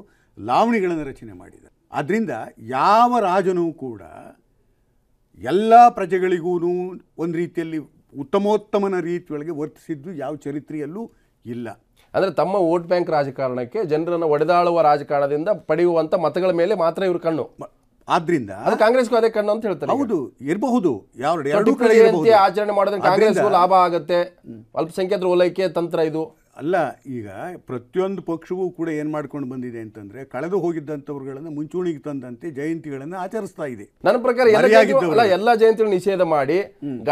ಲಾವಣಿಗಳನ್ನು ರಚನೆ ಮಾಡಿದ್ದಾರೆ ಆದ್ದರಿಂದ ಯಾವ ರಾಜನೂ ಕೂಡ ಎಲ್ಲ ಪ್ರಜೆಗಳಿಗೂ ಒಂದು ರೀತಿಯಲ್ಲಿ ಉತ್ತಮೋತ್ತಮನ ರೀತಿಯೊಳಗೆ ವರ್ತಿಸಿದ್ದು ಯಾವ ಚರಿತ್ರೆಯಲ್ಲೂ ಇಲ್ಲ ಅಂದರೆ ತಮ್ಮ ವೋಟ್ ಬ್ಯಾಂಕ್ ರಾಜಕಾರಣಕ್ಕೆ ಜನರನ್ನು ಒಡೆದಾಳುವ ರಾಜಕಾರಣದಿಂದ ಪಡೆಯುವಂಥ ಮತಗಳ ಮೇಲೆ ಮಾತ್ರ ಇವರು ಕಣ್ಣು ಆದ್ರಿಂದ ಅದು ಕಾಂಗ್ರೆಸ್ಗೂ ಅದೇ ಕಣ್ಣು ಅಂತ ಹೇಳ್ತಾರೆ ಹೌದು ಇರಬಹುದು ಎರಡು ಕಡೆ ಆಚರಣೆ ಮಾಡೋದ್ರಿಂದ ಕಾಂಗ್ರೆಸ್ಗೂ ಲಾಭ ಆಗುತ್ತೆ ಅಲ್ಪಸಂಖ್ಯಾತರ ಓಲೈಕೆ ತಂತ್ರ ಇದು ಅಲ್ಲ ಈಗ ಪ್ರತಿಯೊಂದು ಪಕ್ಷವೂ ಕೂಡ ಏನು ಮಾಡ್ಕೊಂಡು ಬಂದಿದೆ ಅಂತಂದ್ರೆ ಕಳೆದು ಹೋಗಿದ್ದಂಥವ್ರುಗಳನ್ನು ಮುಂಚೂಣಿಗೆ ತಂದಂತೆ ಜಯಂತಿಗಳನ್ನು ಆಚರಿಸ್ತಾ ಇದೆ ನನ್ನ ಪ್ರಕಾರ ಎಲ್ಲ ಜಯಂತಿಗಳು ನಿಷೇಧ ಮಾಡಿ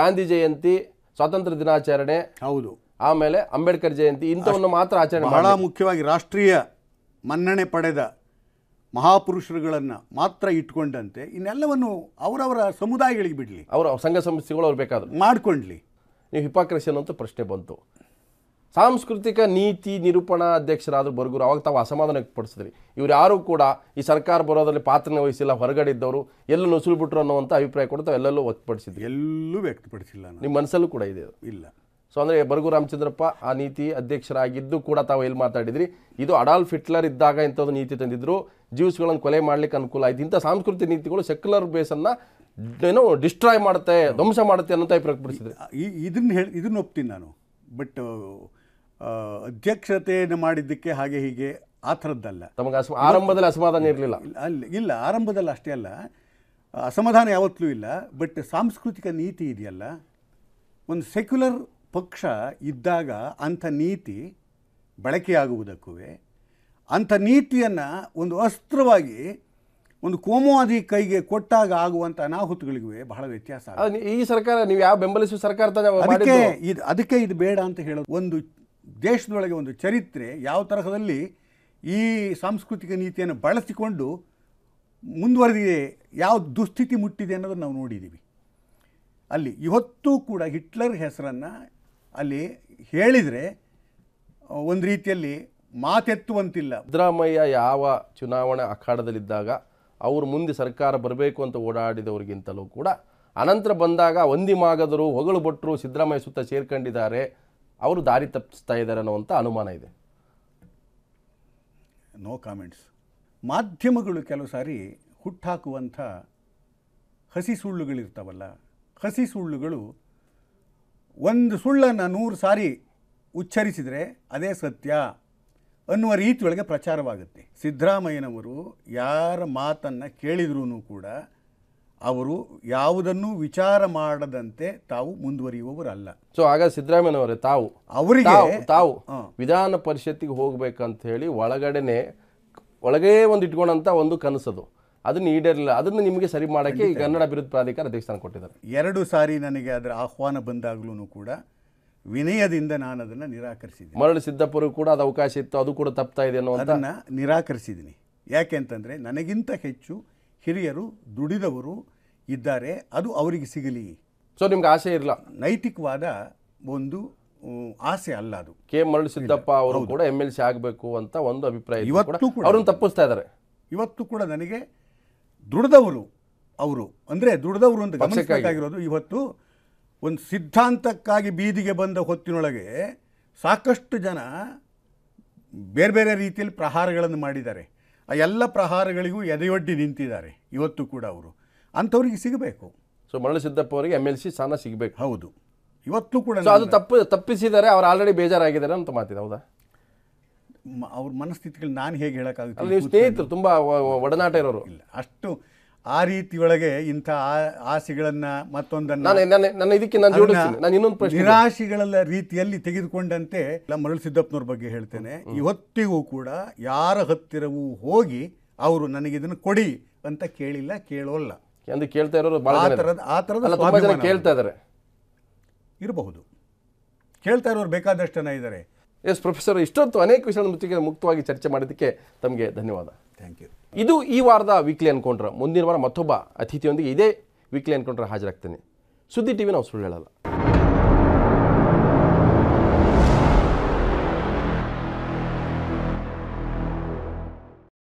ಗಾಂಧಿ ಜಯಂತಿ ಸ್ವಾತಂತ್ರ್ಯ ದಿನಾಚರಣೆ ಹೌದು ಆಮೇಲೆ ಅಂಬೇಡ್ಕರ್ ಜಯಂತಿ ಇಂಥವನ್ನು ಮಾತ್ರ ಆಚರಣೆ ಬಹಳ ಮುಖ್ಯವಾಗಿ ರಾಷ್ಟ್ರೀಯ ಮನ್ನಣೆ ಪಡೆದ ಮಹಾಪುರುಷರುಗಳನ್ನು ಮಾತ್ರ ಇಟ್ಕೊಂಡಂತೆ ಇನ್ನೆಲ್ಲವನ್ನು ಅವರವರ ಸಮುದಾಯಗಳಿಗೆ ಬಿಡಲಿ ಅವರ ಸಂಘ ಸಂಸ್ಥೆಗಳು ಅವ್ರು ಬೇಕಾದ್ರು ಮಾಡ್ಕೊಂಡ್ಲಿ ನೀವು ಹಿಪಾಕ್ರೆಸಿ ಅನ್ನೋಂಥ ಪ್ರಶ್ನೆ ಬಂತು ಸಾಂಸ್ಕೃತಿಕ ನೀತಿ ನಿರೂಪಣಾ ಅಧ್ಯಕ್ಷರಾದ ಬರ್ಗುರು ಅವಾಗ ತಾವು ಅಸಮಾಧಾನ ವ್ಯಕ್ತಪಡಿಸಿದ್ರಿ ಇವ್ರು ಯಾರೂ ಕೂಡ ಈ ಸರ್ಕಾರ ಬರೋದ್ರಲ್ಲಿ ಪಾತ್ರ ವಹಿಸಿಲ್ಲ ಹೊರಗಡೆ ಇದ್ದವರು ಎಲ್ಲೂ ನುಸುಳ್ಬಿಟ್ರು ಅನ್ನೋವಂಥ ಅಭಿಪ್ರಾಯ ಕೂಡ ತಾವು ಎಲ್ಲೆಲ್ಲೂ ಎಲ್ಲೂ ವ್ಯಕ್ತಪಡಿಸಿಲ್ಲ ನಿಮ್ಮ ಮನಸ್ಸಲ್ಲೂ ಕೂಡ ಇದೆ ಇಲ್ಲ ಸೊ ಅಂದರೆ ಬರಗು ರಾಮಚಂದ್ರಪ್ಪ ಆ ನೀತಿ ಅಧ್ಯಕ್ಷರಾಗಿದ್ದು ಕೂಡ ತಾವು ಎಲ್ಲಿ ಮಾತಾಡಿದ್ರಿ ಇದು ಅಡಾಲ್ಫ್ ಹಿಟ್ಲರ್ ಇದ್ದಾಗ ಇಂಥದ್ದು ನೀತಿ ತಂದಿದ್ದರು ಜೀವ್ಸ್ಗಳನ್ನು ಕೊಲೆ ಮಾಡಲಿಕ್ಕೆ ಅನುಕೂಲ ಆಯಿತು ಇಂಥ ಸಾಂಸ್ಕೃತಿಕ ನೀತಿಗಳು ಸೆಕ್ಯುಲರ್ ಬೇಸನ್ನು ಏನೋ ಡಿಸ್ಟ್ರಾಯ್ ಮಾಡುತ್ತೆ ಧ್ವಂಸ ಮಾಡುತ್ತೆ ಅನ್ನೋ ತಾಯಿ ಪ್ರಕಟಿಸಿದ್ರೆ ಈ ಇದನ್ನು ಹೇಳಿ ಇದನ್ನು ಒಪ್ತೀನಿ ನಾನು ಬಟ್ ಅಧ್ಯಕ್ಷತೆಯನ್ನು ಮಾಡಿದ್ದಕ್ಕೆ ಹಾಗೆ ಹೀಗೆ ಆ ಥರದ್ದಲ್ಲ ತಮಗೆ ಆರಂಭದಲ್ಲಿ ಅಸಮಾಧಾನ ಇರಲಿಲ್ಲ ಅಲ್ಲಿ ಇಲ್ಲ ಆರಂಭದಲ್ಲಿ ಅಷ್ಟೇ ಅಲ್ಲ ಅಸಮಾಧಾನ ಯಾವತ್ತೂ ಇಲ್ಲ ಬಟ್ ಸಾಂಸ್ಕೃತಿಕ ನೀತಿ ಇದೆಯಲ್ಲ ಒಂದು ಸೆಕ್ಯುಲರ್ ಪಕ್ಷ ಇದ್ದಾಗ ಅಂಥ ನೀತಿ ಬಳಕೆಯಾಗುವುದಕ್ಕೂ ಅಂಥ ನೀತಿಯನ್ನು ಒಂದು ಅಸ್ತ್ರವಾಗಿ ಒಂದು ಕೋಮುವಾದಿ ಕೈಗೆ ಕೊಟ್ಟಾಗ ಆಗುವಂಥ ಅನಾಹುತಗಳಿಗೂ ಬಹಳ ವ್ಯತ್ಯಾಸ ಈ ಸರ್ಕಾರ ನೀವು ಯಾವ ಬೆಂಬಲಿಸುವ ಸರ್ಕಾರ ಅದಕ್ಕೆ ಇದು ಅದಕ್ಕೆ ಇದು ಬೇಡ ಅಂತ ಹೇಳೋದು ಒಂದು ದೇಶದೊಳಗೆ ಒಂದು ಚರಿತ್ರೆ ಯಾವ ತರಹದಲ್ಲಿ ಈ ಸಾಂಸ್ಕೃತಿಕ ನೀತಿಯನ್ನು ಬಳಸಿಕೊಂಡು ಮುಂದುವರೆದಿದೆ ಯಾವ ದುಸ್ಥಿತಿ ಮುಟ್ಟಿದೆ ಅನ್ನೋದನ್ನು ನಾವು ನೋಡಿದ್ದೀವಿ ಅಲ್ಲಿ ಇವತ್ತೂ ಕೂಡ ಹಿಟ್ಲರ್ ಹೆಸರನ್ನು ಅಲ್ಲಿ ಹೇಳಿದರೆ ಒಂದು ರೀತಿಯಲ್ಲಿ ಮಾತೆತ್ತುವಂತಿಲ್ಲ ಸಿದ್ದರಾಮಯ್ಯ ಯಾವ ಚುನಾವಣಾ ಅಖಾಡದಲ್ಲಿದ್ದಾಗ ಅವರು ಮುಂದೆ ಸರ್ಕಾರ ಬರಬೇಕು ಅಂತ ಓಡಾಡಿದವರಿಗಿಂತಲೂ ಕೂಡ ಅನಂತರ ಬಂದಾಗ ಒಂದಿಮಾಗದರು ಹೊಗಳು ಭಟ್ರು ಸಿದ್ದರಾಮಯ್ಯ ಸುತ್ತ ಸೇರ್ಕೊಂಡಿದ್ದಾರೆ ಅವರು ದಾರಿ ತಪ್ಪಿಸ್ತಾ ಇದ್ದಾರೆ ಅನ್ನೋವಂಥ ಅನುಮಾನ ಇದೆ ನೋ ಕಾಮೆಂಟ್ಸ್ ಮಾಧ್ಯಮಗಳು ಕೆಲವು ಸಾರಿ ಹುಟ್ಟಾಕುವಂಥ ಹಸಿ ಸುಳ್ಳುಗಳಿರ್ತಾವಲ್ಲ ಹಸಿ ಸುಳ್ಳುಗಳು ಒಂದು ಸುಳ್ಳನ್ನು ನೂರು ಸಾರಿ ಉಚ್ಚರಿಸಿದರೆ ಅದೇ ಸತ್ಯ ಅನ್ನುವ ರೀತಿಯೊಳಗೆ ಪ್ರಚಾರವಾಗುತ್ತೆ ಸಿದ್ದರಾಮಯ್ಯನವರು ಯಾರ ಮಾತನ್ನು ಕೇಳಿದ್ರೂ ಕೂಡ ಅವರು ಯಾವುದನ್ನು ವಿಚಾರ ಮಾಡದಂತೆ ತಾವು ಮುಂದುವರಿಯುವವರಲ್ಲ ಸೊ ಆಗ ಸಿದ್ದರಾಮಯ್ಯನವರೇ ತಾವು ಅವರಿಗೆ ತಾವು ವಿಧಾನ ಪರಿಷತ್ತಿಗೆ ಹೋಗಬೇಕಂತ ಹೇಳಿ ಒಳಗಡೆನೆ ಒಳಗೇ ಒಂದು ಇಟ್ಕೊಂಡಂಥ ಒಂದು ಕನಸದು ಅದನ್ನು ಈಡೇರಲಿಲ್ಲ ಅದನ್ನು ನಿಮಗೆ ಸರಿ ಮಾಡೋಕ್ಕೆ ಈ ಕನ್ನಡ ಅಭಿವೃದ್ಧಿ ಪ್ರಾಧಿಕಾರ ದೇವಸ್ಥಾನ ಕೊಟ್ಟಿದ್ದಾರೆ ಎರಡು ಸಾರಿ ನನಗೆ ಅದರ ಆಹ್ವಾನ ಬಂದಾಗಲೂ ಕೂಡ ವಿನಯದಿಂದ ನಾನು ಅದನ್ನು ನಿರಾಕರಿಸಿದ್ದೀನಿ ಮರಳು ಸಿದ್ದಪ್ಪರು ಕೂಡ ಅದು ಅವಕಾಶ ಇತ್ತು ಅದು ಕೂಡ ತಪ್ತಾ ಇದೆ ಅನ್ನೋ ಅದನ್ನು ನಿರಾಕರಿಸಿದ್ದೀನಿ ಯಾಕೆ ಅಂತಂದರೆ ನನಗಿಂತ ಹೆಚ್ಚು ಹಿರಿಯರು ದುಡಿದವರು ಇದ್ದಾರೆ ಅದು ಅವರಿಗೆ ಸಿಗಲಿ ಸೊ ನಿಮ್ಗೆ ಆಸೆ ಇರಲ್ಲ ನೈತಿಕವಾದ ಒಂದು ಆಸೆ ಅಲ್ಲ ಅದು ಕೆ ಮರಳು ಸಿದ್ದಪ್ಪ ಅವರು ಕೂಡ ಎಮ್ ಎಲ್ ಸಿ ಆಗಬೇಕು ಅಂತ ಒಂದು ಅಭಿಪ್ರಾಯ ಇವತ್ತು ಅವ್ರನ್ನ ತಪ್ಪಿಸ್ತಾ ಇದ್ದಾರೆ ಇವತ್ತು ಕೂಡ ನನಗೆ ದುಡ್ದವರು ಅವರು ಅಂದರೆ ದುಡ್ದವರು ಅಂತ ಗಮನಿಸಬೇಕಾಗಿರೋದು ಇವತ್ತು ಒಂದು ಸಿದ್ಧಾಂತಕ್ಕಾಗಿ ಬೀದಿಗೆ ಬಂದ ಹೊತ್ತಿನೊಳಗೆ ಸಾಕಷ್ಟು ಜನ ಬೇರೆ ಬೇರೆ ರೀತಿಯಲ್ಲಿ ಪ್ರಹಾರಗಳನ್ನು ಮಾಡಿದ್ದಾರೆ ಆ ಎಲ್ಲ ಪ್ರಹಾರಗಳಿಗೂ ಎದೆಯೊಡ್ಡಿ ನಿಂತಿದ್ದಾರೆ ಇವತ್ತು ಕೂಡ ಅವರು ಅಂಥವ್ರಿಗೆ ಸಿಗಬೇಕು ಸೊ ಸಿದ್ದಪ್ಪ ಅವರಿಗೆ ಎಮ್ ಎಲ್ ಸಿ ಸ್ಥಾನ ಸಿಗಬೇಕು ಹೌದು ಇವತ್ತು ಕೂಡ ಅದು ತಪ್ಪು ತಪ್ಪಿಸಿದ್ದಾರೆ ಅವ್ರು ಆಲ್ರೆಡಿ ಬೇಜಾರಾಗಿದ್ದಾರೆ ಅಂತ ಮಾತಿದೆ ಹೌದಾ ಅವ್ರ ಮನಸ್ಥಿತಿಗಳು ನಾನು ಹೇಗೆ ಹೇಳೋಕ್ಕಾಗುತ್ತೆ ಸ್ನೇಹಿತರು ತುಂಬ ಒಡನಾಟ ಇರೋರು ಇಲ್ಲ ಅಷ್ಟು ಆ ರೀತಿಯೊಳಗೆ ಇಂಥ ಆಸೆಗಳನ್ನು ಮತ್ತೊಂದನ್ನು ನನ್ನ ಇದಕ್ಕೆ ನಾನು ನಾನು ಇನ್ನೊಂದು ಪ್ರಶ್ನೆ ನಿರಾಶೆಗಳ ರೀತಿಯಲ್ಲಿ ತೆಗೆದುಕೊಂಡಂತೆ ಮರಳು ಸಿದ್ದಪ್ಪನವ್ರ ಬಗ್ಗೆ ಹೇಳ್ತೇನೆ ಇವತ್ತಿಗೂ ಕೂಡ ಯಾರ ಹತ್ತಿರವೂ ಹೋಗಿ ಅವರು ನನಗೆ ಇದನ್ನು ಕೊಡಿ ಅಂತ ಕೇಳಿಲ್ಲ ಕೇಳೋಲ್ಲ ಎಂದು ಕೇಳ್ತಾ ಇರೋರು ಆ ಥರದ ಆ ಥರದ ಕೇಳ್ತಾ ಇದ್ದಾರೆ ಇರಬಹುದು ಕೇಳ್ತಾ ಇರೋರು ಬೇಕಾದಷ್ಟು ಜನ ಇದ್ದಾರೆ ಎಸ್ ಪ್ರೊಫೆಸರ್ ಇಷ್ಟೊತ್ತು ಅನೇಕ ವಿಷಯಗಳ ಮುತ್ತಿಗೆ ಮುಕ್ತವಾಗಿ ಚರ್ಚೆ ಮಾಡಿದ್ದಕ್ಕೆ ತಮಗೆ ಧನ್ಯವಾದ ಥ್ಯಾಂಕ್ ಯು ಇದು ಈ ವಾರದ ವೀಕ್ಲಿ ಎನ್ಕೌಂಟ್ರ್ ಮುಂದಿನ ವಾರ ಮತ್ತೊಬ್ಬ ಅತಿಥಿಯೊಂದಿಗೆ ಇದೇ ವೀಕ್ಲಿ ಎನ್ಕೌಂಟ್ರ್ ಹಾಜರಾಗ್ತೇನೆ ಸುದ್ದಿ ಟಿವಿ ನಾವು ಸುಳ್ಳು ಹೇಳಲ್ಲ